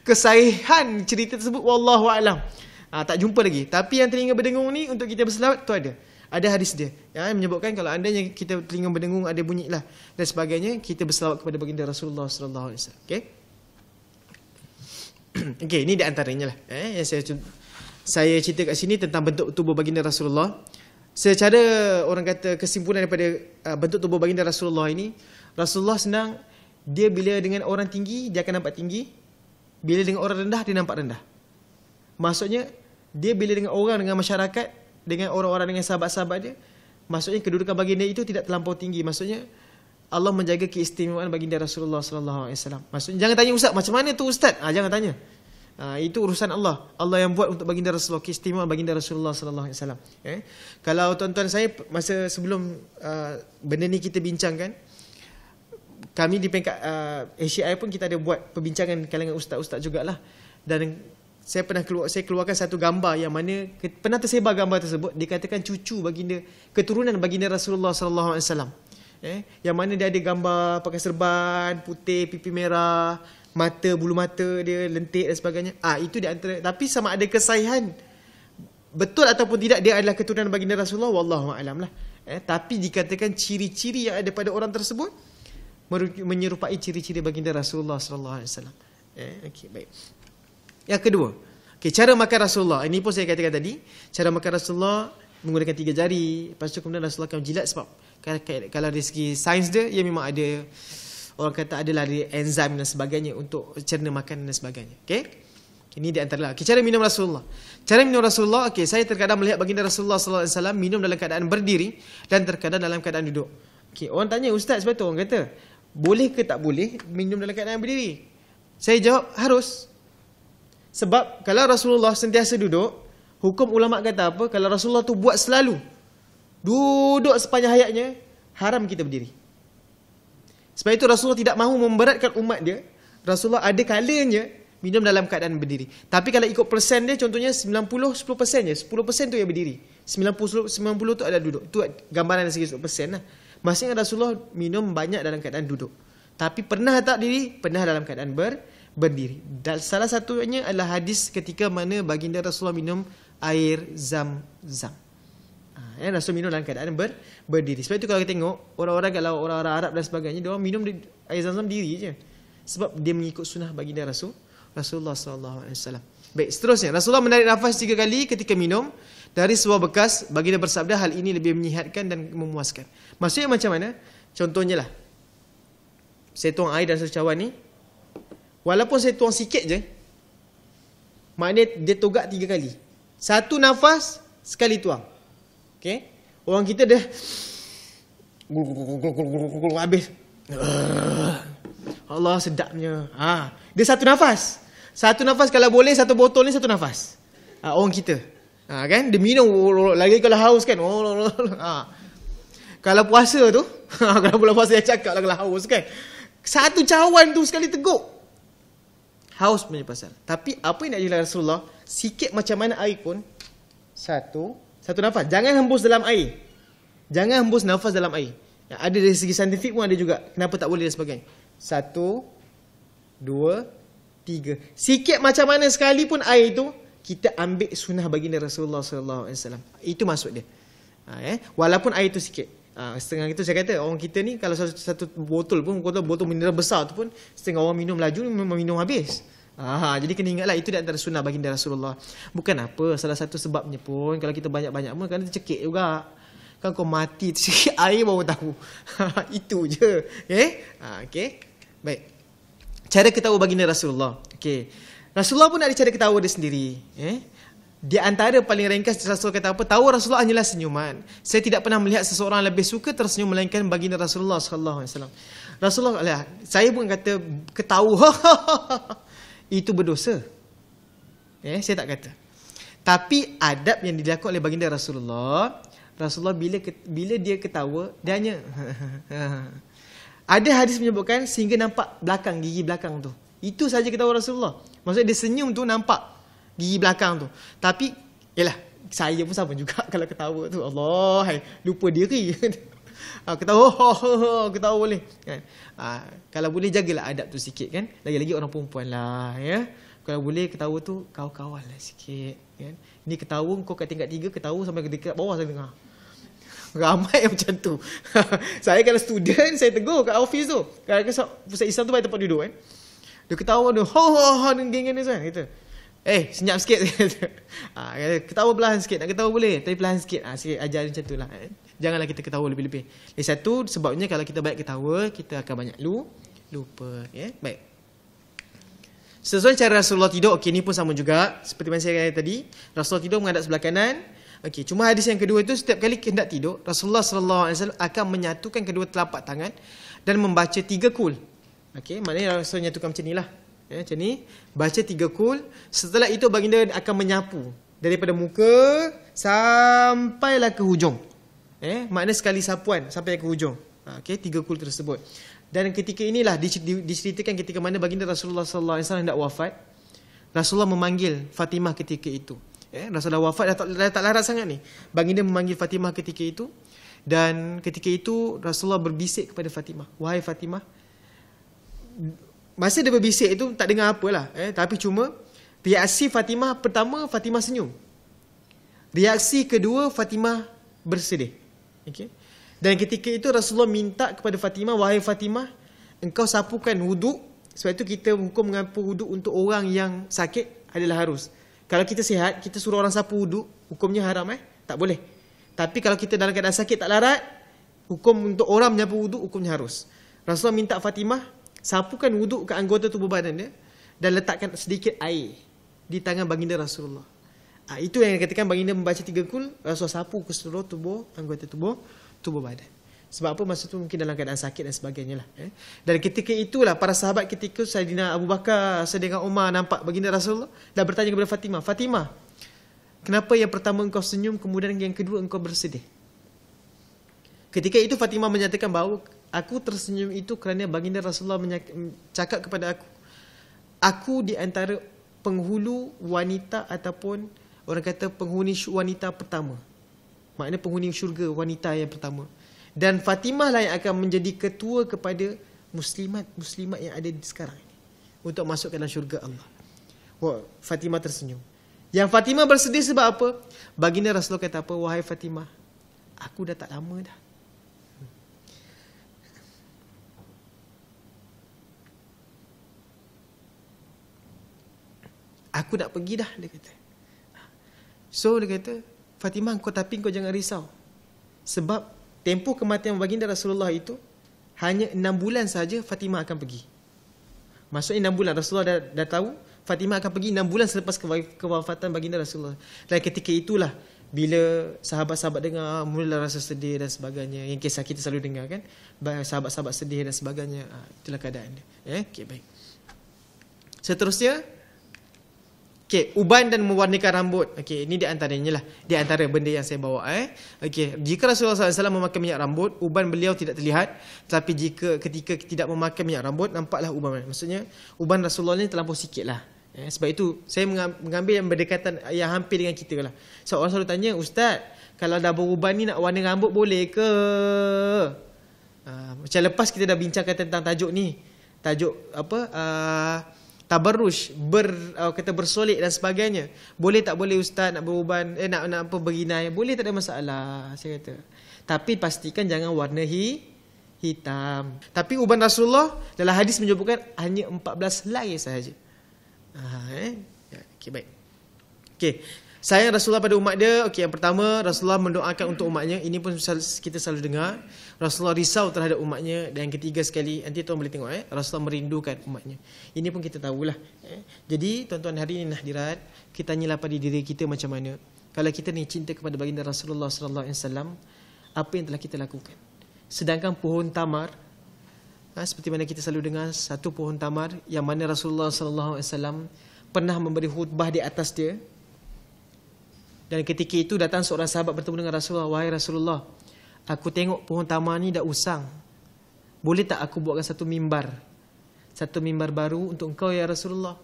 kesaihan cerita tersebut wallahu alam ha, tak jumpa lagi tapi yang telinga berdengung ni untuk kita berselawat tu ada ada hadis dia yang menyebutkan kalau anda yang kita telinga berdengung ada bunyi lah dan sebagainya kita berselawat kepada baginda Rasulullah sallallahu alaihi wasallam okey Okey, ini di antaranya lah. Eh, yang saya saya cerita kat sini tentang bentuk tubuh baginda Rasulullah. Secara orang kata kesimpulan daripada uh, bentuk tubuh baginda Rasulullah ini, Rasulullah senang dia bila dengan orang tinggi dia akan nampak tinggi, bila dengan orang rendah dia nampak rendah. Maksudnya dia bila dengan orang dengan masyarakat, dengan orang-orang dengan sahabat-sahabat dia, maksudnya kedudukan baginda itu tidak terlampau tinggi. Maksudnya Allah menjaga keistimewaan bagi baginda Rasulullah sallallahu alaihi wasallam. Maksudnya jangan tanya ustaz, macam mana tu ustaz? Ah jangan tanya. Ha, itu urusan Allah. Allah yang buat untuk baginda Rasulullah keistimewaan baginda Rasulullah sallallahu alaihi wasallam. Eh. Kalau tuan-tuan saya masa sebelum uh, benda ni kita bincangkan kami di peringkat HCI ah, uh, pun kita ada buat perbincangan kalangan ustaz-ustaz jugalah. Dan saya pernah keluar, saya keluarkan satu gambar yang mana pernah tersebar gambar tersebut dikatakan cucu baginda keturunan baginda Rasulullah sallallahu alaihi wasallam eh yang mana dia ada gambar pakai serban putih pipi merah mata bulu mata dia lentik dan sebagainya ah itu di antara tapi sama ada kesahihan betul ataupun tidak dia adalah keturunan baginda Rasulullah wallahu a'lam lah eh tapi dikatakan ciri-ciri yang ada pada orang tersebut menyerupai ciri-ciri baginda Rasulullah sallallahu alaihi wasallam eh okey baik yang kedua okey cara makan Rasulullah ini pun saya katakan tadi cara makan Rasulullah menggunakan tiga jari lepas tu kemudian Rasulullah akan jilat sebab kalau dari segi sains dia ia ya memang ada orang kata ada lari enzim dan sebagainya untuk cerna makanan dan sebagainya Okay, ini di antara lah. okay, cara minum Rasulullah cara minum Rasulullah Okay, saya terkadang melihat baginda Rasulullah sallallahu alaihi wasallam minum dalam keadaan berdiri dan terkadang dalam keadaan duduk Okay, orang tanya ustaz sebab tu orang kata boleh ke tak boleh minum dalam keadaan berdiri saya jawab harus sebab kalau Rasulullah sentiasa duduk hukum ulama kata apa kalau Rasulullah tu buat selalu duduk sepanjang hayatnya haram kita berdiri. Sebab itu Rasulullah tidak mahu memberatkan umat dia. Rasulullah ada kalanya minum dalam keadaan berdiri. Tapi kalau ikut persen dia contohnya 90 10% je. 10% tu yang berdiri. 90 90 tu ada duduk. Tu gambaran dari segi persen lah. Maksudnya Rasulullah minum banyak dalam keadaan duduk. Tapi pernah tak diri? Pernah dalam keadaan ber, berdiri. Dan salah satunya adalah hadis ketika mana baginda Rasulullah minum air zam-zam. Ah, ya, rasul minum dalam keadaan ber, berdiri. Sebab itu kalau kita tengok, orang-orang kalau orang-orang Arab dan sebagainya, dia minum di, air zam-zam diri je. Sebab dia mengikut sunnah bagi baginda Rasul Rasulullah SAW. Baik, seterusnya. Rasulullah menarik nafas tiga kali ketika minum dari sebuah bekas bagi dia bersabda hal ini lebih menyihatkan dan memuaskan. Maksudnya macam mana? Contohnya lah. Saya tuang air dan secawan ni. Walaupun saya tuang sikit je, maknanya dia togak tiga kali. Satu nafas, sekali tuang. Okey. Orang kita dah habis. Allah sedapnya. Ha, dia satu nafas. Satu nafas kalau boleh satu botol ni satu nafas. Ha, orang kita. Ha, kan? Dia minum lagi kalau haus kan. Ha. Kalau puasa tu, ha, kalau bulan puasa dia cakap lah kalau haus kan. Satu cawan tu sekali teguk. Haus punya pasal. Tapi apa yang nak jelaskan Rasulullah, sikit macam mana air pun, satu, satu nafas. Jangan hembus dalam air. Jangan hembus nafas dalam air. Ya, ada dari segi saintifik pun ada juga. Kenapa tak boleh dan sebagainya. Satu, dua, tiga. Sikit macam mana sekalipun air itu, kita ambil sunnah baginda Rasulullah SAW. Itu maksud dia. Ha, eh? Walaupun air itu sikit. Ha, setengah itu saya kata, orang kita ni kalau satu, satu botol pun, botol, botol mineral besar tu pun, setengah orang minum laju, minum, minum habis. Aha, jadi kena ingatlah itu di antara sunnah baginda Rasulullah. Bukan apa, salah satu sebabnya pun kalau kita banyak-banyak pun kan tercekik juga. Kan kau mati tercekik air baru tahu. itu je. Eh? Ha, okey. Ha, okay. Baik. Cara kita ketawa baginda Rasulullah. Okey. Rasulullah pun ada cara kita tahu dia sendiri. Eh? Di antara paling ringkas Rasulullah kata apa? Tahu Rasulullah hanyalah senyuman. Saya tidak pernah melihat seseorang lebih suka tersenyum melainkan baginda Rasulullah sallallahu alaihi wasallam. Rasulullah lah, saya pun kata ketawa. itu berdosa. Eh, saya tak kata. Tapi adab yang dilakukan oleh baginda Rasulullah, Rasulullah bila bila dia ketawa, dia hanya Ada hadis menyebutkan sehingga nampak belakang gigi belakang tu. Itu saja ketawa Rasulullah. Maksudnya dia senyum tu nampak gigi belakang tu. Tapi yalah, saya pun sama juga kalau ketawa tu. Allah, hai, lupa diri. Ah, kita oh, oh, oh, oh, ketawa boleh. Kan? Ha, kalau boleh jagalah adab tu sikit kan. Lagi-lagi orang perempuan lah ya. Kalau boleh ketawa tu kau kawal lah sikit kan. Ini ketawa kau kat tingkat tiga ketawa sampai ke dekat bawah saya tengah. Ramai yang macam tu. saya kalau student saya tegur kat office tu. Kalau kesak pusat Islam tu baik tempat duduk kan. Dia ketawa tu ho ho ho dengan geng ni kan kita. Eh, senyap sikit. ah, ha, ketawa belahan sikit. Nak ketawa boleh, tapi belahan sikit. Ah, ha, sikit ajar macam tulah. Eh? Kan? Janganlah kita ketawa lebih-lebih. Lagi satu, sebabnya kalau kita banyak ketawa, kita akan banyak lu, lupa. Ya? Yeah? Baik. Sesuai cara Rasulullah tidur, okey ni pun sama juga. Seperti yang saya kata tadi, Rasulullah tidur menghadap sebelah kanan. Okey, cuma hadis yang kedua itu setiap kali hendak tidur, Rasulullah sallallahu alaihi wasallam akan menyatukan kedua telapak tangan dan membaca tiga kul. Okey, maknanya Rasulullah menyatukan macam inilah. Ya, macam ni, baca tiga kul. Setelah itu baginda akan menyapu daripada muka sampailah ke hujung. Eh, makna sekali sapuan sampai ke hujung. Ha, okay, tiga kul tersebut. Dan ketika inilah diceritakan ketika mana baginda Rasulullah sallallahu alaihi wasallam hendak wafat. Rasulullah memanggil Fatimah ketika itu. Eh, Rasulullah wafat dah tak, dah tak larat sangat ni. Baginda memanggil Fatimah ketika itu. Dan ketika itu Rasulullah berbisik kepada Fatimah. Wahai Fatimah. Masa dia berbisik itu tak dengar apalah. Eh, tapi cuma reaksi Fatimah pertama Fatimah senyum. Reaksi kedua Fatimah bersedih. Okay. Dan ketika itu Rasulullah minta kepada Fatimah, wahai Fatimah, engkau sapukan wuduk. Sebab itu kita hukum mengapa wuduk untuk orang yang sakit adalah harus. Kalau kita sihat, kita suruh orang sapu wuduk, hukumnya haram eh? Tak boleh. Tapi kalau kita dalam keadaan sakit tak larat, hukum untuk orang menyapu wuduk, hukumnya harus. Rasulullah minta Fatimah, sapukan wuduk ke anggota tubuh badannya dan letakkan sedikit air di tangan baginda Rasulullah. Ha, itu yang dikatakan baginda membaca tiga kul, rasuah sapu ke seluruh tubuh, anggota tubuh, tubuh badan. Sebab apa? Masa itu mungkin dalam keadaan sakit dan sebagainya. Lah, eh? Dan ketika itulah, para sahabat ketika Sayyidina Abu Bakar, Sayyidina Umar nampak baginda Rasulullah dan bertanya kepada Fatimah, Fatimah, kenapa yang pertama engkau senyum, kemudian yang kedua engkau bersedih? Ketika itu Fatimah menyatakan bahawa aku tersenyum itu kerana baginda Rasulullah cakap kepada aku, aku di antara penghulu wanita ataupun orang kata penghuni wanita pertama. Maknanya penghuni syurga wanita yang pertama. Dan Fatimah lah yang akan menjadi ketua kepada muslimat-muslimat yang ada di sekarang ini. Untuk masuk ke dalam syurga Allah. Wah, Fatimah tersenyum. Yang Fatimah bersedih sebab apa? Baginda Rasulullah kata apa? Wahai Fatimah, aku dah tak lama dah. Aku nak pergi dah, dia kata. So dia kata, Fatimah kau tapi kau jangan risau. Sebab tempoh kematian baginda Rasulullah itu hanya enam bulan saja Fatimah akan pergi. Maksudnya enam bulan Rasulullah dah, dah tahu Fatimah akan pergi enam bulan selepas kewafatan baginda Rasulullah. Dan ketika itulah bila sahabat-sahabat dengar ah, mulalah rasa sedih dan sebagainya. Yang kisah kita selalu dengar kan. Sahabat-sahabat sedih dan sebagainya. Ah, itulah keadaan dia. Eh, okay, baik. Seterusnya, so, Okay, uban dan mewarnakan rambut. Okay, ini di antaranya lah. Di antara benda yang saya bawa eh. okay. jika Rasulullah SAW memakai minyak rambut, uban beliau tidak terlihat. Tapi jika ketika tidak memakai minyak rambut, nampaklah uban. Maksudnya, uban Rasulullah ini terlampau sikit lah. Eh, sebab itu, saya mengambil yang berdekatan, yang hampir dengan kita lah. So, orang selalu tanya, Ustaz, kalau dah beruban ni nak warna rambut boleh ke? Uh, macam lepas kita dah bincangkan tentang tajuk ni. Tajuk apa? Uh, tabarruj ber uh, kata bersolek dan sebagainya boleh tak boleh ustaz nak beruban eh nak nak apa berginai boleh tak ada masalah saya kata tapi pastikan jangan warna hi, hitam tapi uban rasulullah dalam hadis menyebutkan hanya 14 lai sahaja ha eh ya, okay, baik okey saya rasulullah pada umat dia okey yang pertama rasulullah mendoakan untuk umatnya ini pun kita selalu dengar Rasulullah risau terhadap umatnya dan yang ketiga sekali nanti tuan boleh tengok eh Rasulullah merindukan umatnya. Ini pun kita tahulah eh. Jadi tuan-tuan hari ini hadirat, kita tanyalah pada diri kita macam mana. Kalau kita ni cinta kepada baginda Rasulullah sallallahu alaihi wasallam, apa yang telah kita lakukan? Sedangkan pohon tamar ha, seperti mana kita selalu dengar satu pohon tamar yang mana Rasulullah sallallahu alaihi wasallam pernah memberi khutbah di atas dia. Dan ketika itu datang seorang sahabat bertemu dengan Rasulullah, wahai Rasulullah, Aku tengok pohon tamar ni dah usang. Boleh tak aku buatkan satu mimbar? Satu mimbar baru untuk engkau ya Rasulullah.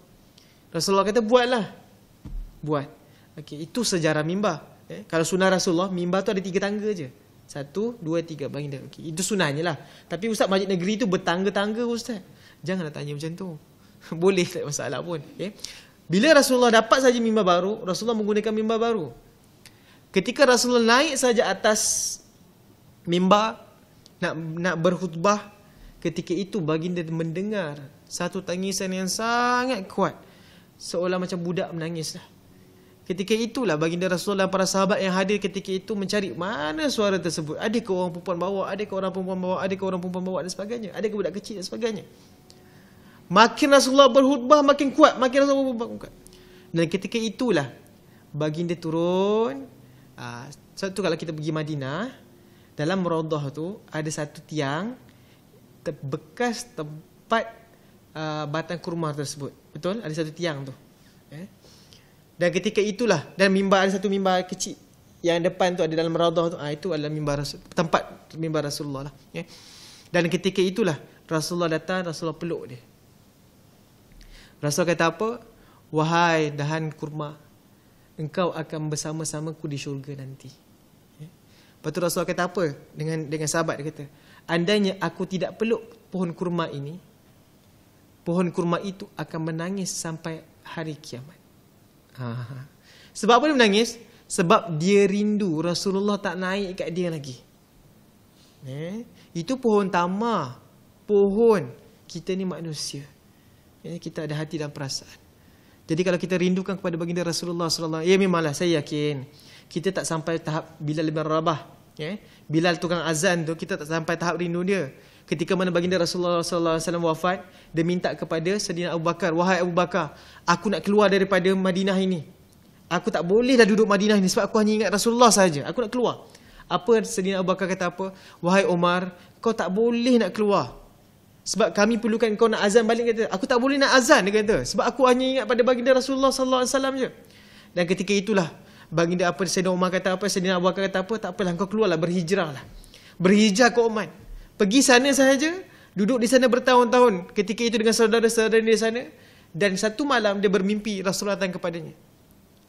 Rasulullah kata buatlah. Buat. Okey, itu sejarah mimbar. Eh, kalau sunnah Rasulullah, mimbar tu ada tiga tangga je. Satu, dua, tiga. Bagi dia. Okay. Itu sunnahnya lah. Tapi Ustaz Majid Negeri tu bertangga-tangga Ustaz. Janganlah tanya macam tu. Boleh tak masalah pun. Okay. Bila Rasulullah dapat saja mimbar baru, Rasulullah menggunakan mimbar baru. Ketika Rasulullah naik saja atas mimbar nak nak berkhutbah ketika itu baginda mendengar satu tangisan yang sangat kuat seolah macam budak menangislah ketika itulah baginda Rasulullah dan para sahabat yang hadir ketika itu mencari mana suara tersebut ada ke orang perempuan bawa ada ke orang perempuan bawa ada ke orang perempuan bawa dan sebagainya ada ke budak kecil dan sebagainya makin Rasulullah berkhutbah makin kuat makin Rasulullah berkhutbah dan ketika itulah baginda turun Uh, ah, satu kalau kita pergi Madinah dalam rodoh tu ada satu tiang te- bekas tempat uh, batang kurma tersebut betul ada satu tiang tu eh? dan ketika itulah dan mimbar ada satu mimbar kecil yang depan tu ada dalam rodoh tu ah ha, itu adalah mimbar Rasul, tempat mimbar Rasulullah lah eh? dan ketika itulah Rasulullah datang Rasulullah peluk dia Rasul kata apa wahai dahan kurma engkau akan bersama-sama ku di syurga nanti Lepas tu Rasulullah kata apa dengan dengan sahabat dia kata, andainya aku tidak peluk pohon kurma ini, pohon kurma itu akan menangis sampai hari kiamat. Ha. ha, ha. Sebab apa dia menangis? Sebab dia rindu Rasulullah tak naik kat dia lagi. Eh? Itu pohon tamah. Pohon. Kita ni manusia. Eh? kita ada hati dan perasaan. Jadi kalau kita rindukan kepada baginda Rasulullah SAW, ya memanglah saya yakin kita tak sampai tahap Bilal bin Rabah. Ya? Bilal tukang azan tu, kita tak sampai tahap rindu dia. Ketika mana baginda Rasulullah SAW wafat, dia minta kepada Sedina Abu Bakar, Wahai Abu Bakar, aku nak keluar daripada Madinah ini. Aku tak boleh dah duduk Madinah ini sebab aku hanya ingat Rasulullah saja. Aku nak keluar. Apa Sedina Abu Bakar kata apa? Wahai Omar, kau tak boleh nak keluar. Sebab kami perlukan kau nak azan balik kata. Aku tak boleh nak azan dia kata. Sebab aku hanya ingat pada baginda Rasulullah SAW je. Dan ketika itulah baginda apa Sayyidina Umar kata apa Sayyidina Abu Bakar kata apa tak apalah kau keluarlah berhijrahlah berhijrah ke Oman pergi sana sahaja duduk di sana bertahun-tahun ketika itu dengan saudara-saudara di sana dan satu malam dia bermimpi Rasulullah datang kepadanya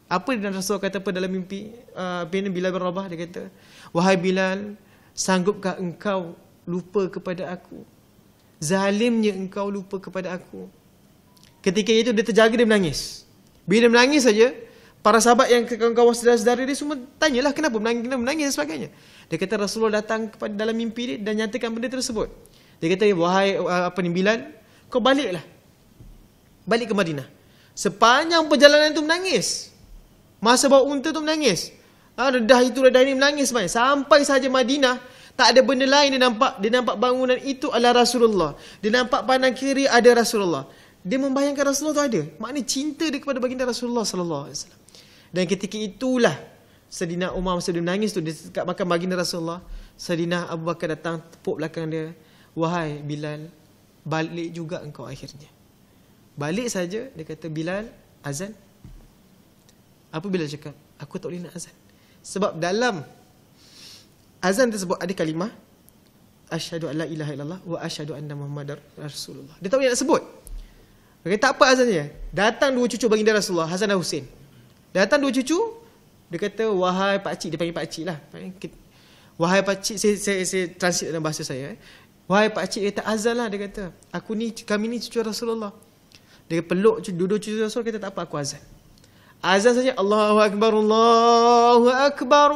apa yang Rasul kata apa dalam mimpi bin uh, Bilal bin Rabah dia kata wahai Bilal sanggupkah engkau lupa kepada aku zalimnya engkau lupa kepada aku ketika itu dia terjaga dia menangis bila dia menangis saja Para sahabat yang kawan-kawan sedar-sedari dia semua tanyalah kenapa menangis, kenapa menangis dan sebagainya. Dia kata Rasulullah datang kepada dalam mimpi dia dan nyatakan benda tersebut. Dia kata, wahai uh, apa ni, Bilal, kau baliklah. Balik ke Madinah. Sepanjang perjalanan itu menangis. Masa bawa unta itu menangis. Ha, redah itu, redah ini menangis banyak. Sampai saja Madinah, tak ada benda lain dia nampak. Dia nampak bangunan itu adalah Rasulullah. Dia nampak pandang kiri ada Rasulullah. Dia membayangkan Rasulullah tu ada. Maknanya cinta dia kepada baginda Rasulullah sallallahu alaihi wasallam. Dan ketika itulah Sedina Umar masa dia menangis tu dekat makan baginda Rasulullah, Sedina Abu Bakar datang tepuk belakang dia, "Wahai Bilal, balik juga engkau akhirnya." Balik saja dia kata Bilal azan. Apa Bilal cakap? Aku tak boleh nak azan. Sebab dalam azan tersebut ada kalimah asyhadu alla ilaha illallah wa asyhadu anna muhammadar rasulullah. Dia tak boleh nak sebut. Okay, tak apa azannya. Datang dua cucu baginda Rasulullah, Hasan dan Husain. Datang dua cucu, dia kata, wahai Pak Cik, dia panggil pakcik lah. Wahai pakcik, saya, saya, saya transit dalam bahasa saya. Eh. Wahai Pak Cik, kata, azal lah, dia kata. Aku ni, kami ni cucu Rasulullah. Dia peluk duduk cucu Rasulullah, kata, tak apa, aku azal. Azal saja, Allahu Akbar, Allahu Akbar.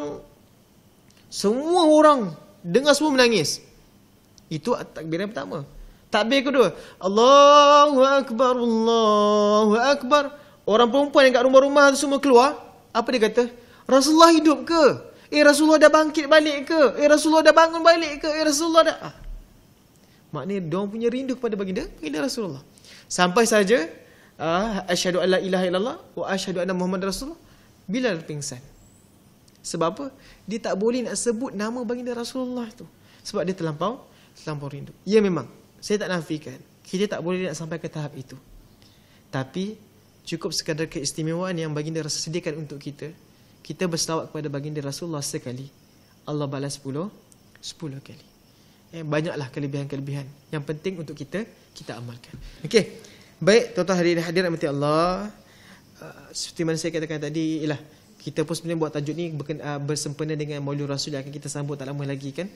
Semua orang dengar semua menangis. Itu takbir yang pertama. Takbir kedua, Allahu Akbar, Allahu Akbar. Allahu Akbar. Orang perempuan yang kat rumah-rumah tu semua keluar. Apa dia kata? Rasulullah hidup ke? Eh Rasulullah dah bangkit balik ke? Eh Rasulullah dah bangun balik ke? Eh Rasulullah dah... Ah. Maknanya diorang punya rindu kepada baginda, baginda Rasulullah. Sampai saja, ah, asyadu an ilaha illallah wa asyadu anna Muhammad Rasulullah. Bilal pingsan. Sebab apa? Dia tak boleh nak sebut nama baginda Rasulullah tu. Sebab dia terlampau, terlampau rindu. Ya memang, saya tak nafikan. Kita tak boleh nak sampai ke tahap itu. Tapi cukup sekadar keistimewaan yang baginda rasa sediakan untuk kita kita berselawat kepada baginda Rasulullah sekali Allah balas 10 sepuluh kali eh, banyaklah kelebihan-kelebihan yang penting untuk kita kita amalkan okey baik tuan-tuan ini hadir mati Allah uh, seperti mana saya katakan tadi ialah kita pun sebenarnya buat tajuk ni ah, bersempena dengan Maulid Rasul yang akan kita sambut tak lama lagi kan.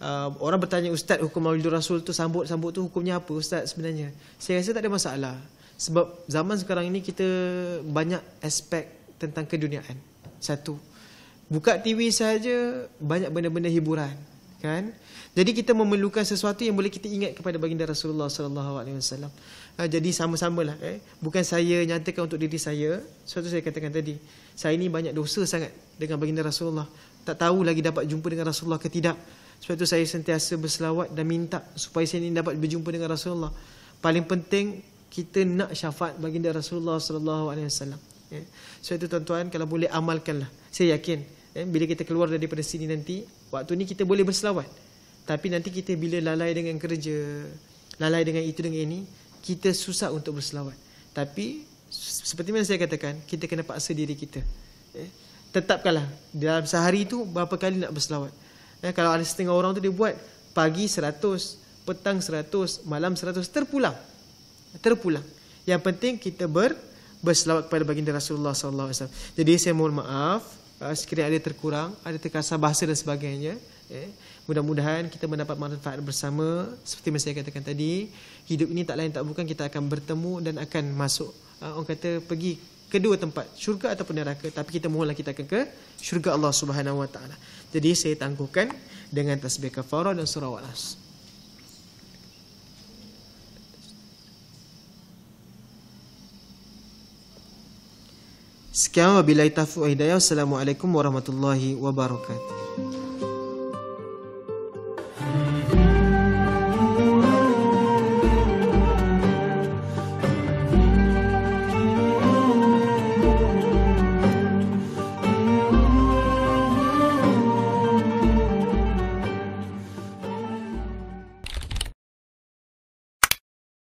Uh, orang bertanya ustaz hukum Maulid Rasul tu sambut-sambut tu hukumnya apa ustaz sebenarnya? Saya rasa tak ada masalah. Sebab zaman sekarang ini kita banyak aspek tentang keduniaan. Satu. Buka TV saja banyak benda-benda hiburan, kan? Jadi kita memerlukan sesuatu yang boleh kita ingat kepada baginda Rasulullah sallallahu alaihi wasallam. Ha, jadi sama-samalah eh. Bukan saya nyatakan untuk diri saya, sesuatu saya katakan tadi. Saya ini banyak dosa sangat dengan baginda Rasulullah. Tak tahu lagi dapat jumpa dengan Rasulullah ke tidak. Sebab itu saya sentiasa berselawat dan minta supaya saya ini dapat berjumpa dengan Rasulullah. Paling penting kita nak syafaat baginda Rasulullah sallallahu alaihi wasallam. Ya. So itu tuan-tuan kalau boleh amalkanlah. Saya yakin ya, bila kita keluar daripada sini nanti, waktu ni kita boleh berselawat. Tapi nanti kita bila lalai dengan kerja, lalai dengan itu dengan ini, kita susah untuk berselawat. Tapi seperti mana saya katakan, kita kena paksa diri kita. Ya. tetapkanlah dalam sehari itu berapa kali nak berselawat. Eh, kalau ada setengah orang tu dia buat pagi seratus, petang seratus, malam seratus, terpulang terpulang. Yang penting kita ber berselawat kepada baginda Rasulullah sallallahu alaihi wasallam. Jadi saya mohon maaf eh, sekiranya ada terkurang, ada terkasar bahasa dan sebagainya. Eh, mudah-mudahan kita mendapat manfaat bersama seperti yang saya katakan tadi, hidup ini tak lain tak bukan kita akan bertemu dan akan masuk eh, orang kata pergi kedua tempat, syurga ataupun neraka, tapi kita mohonlah kita akan ke syurga Allah Subhanahu wa taala. Jadi saya tangguhkan dengan tasbih kafarah dan surah al-as. Sekian wabillahi taufiq wa hidayah. Assalamualaikum warahmatullahi wabarakatuh.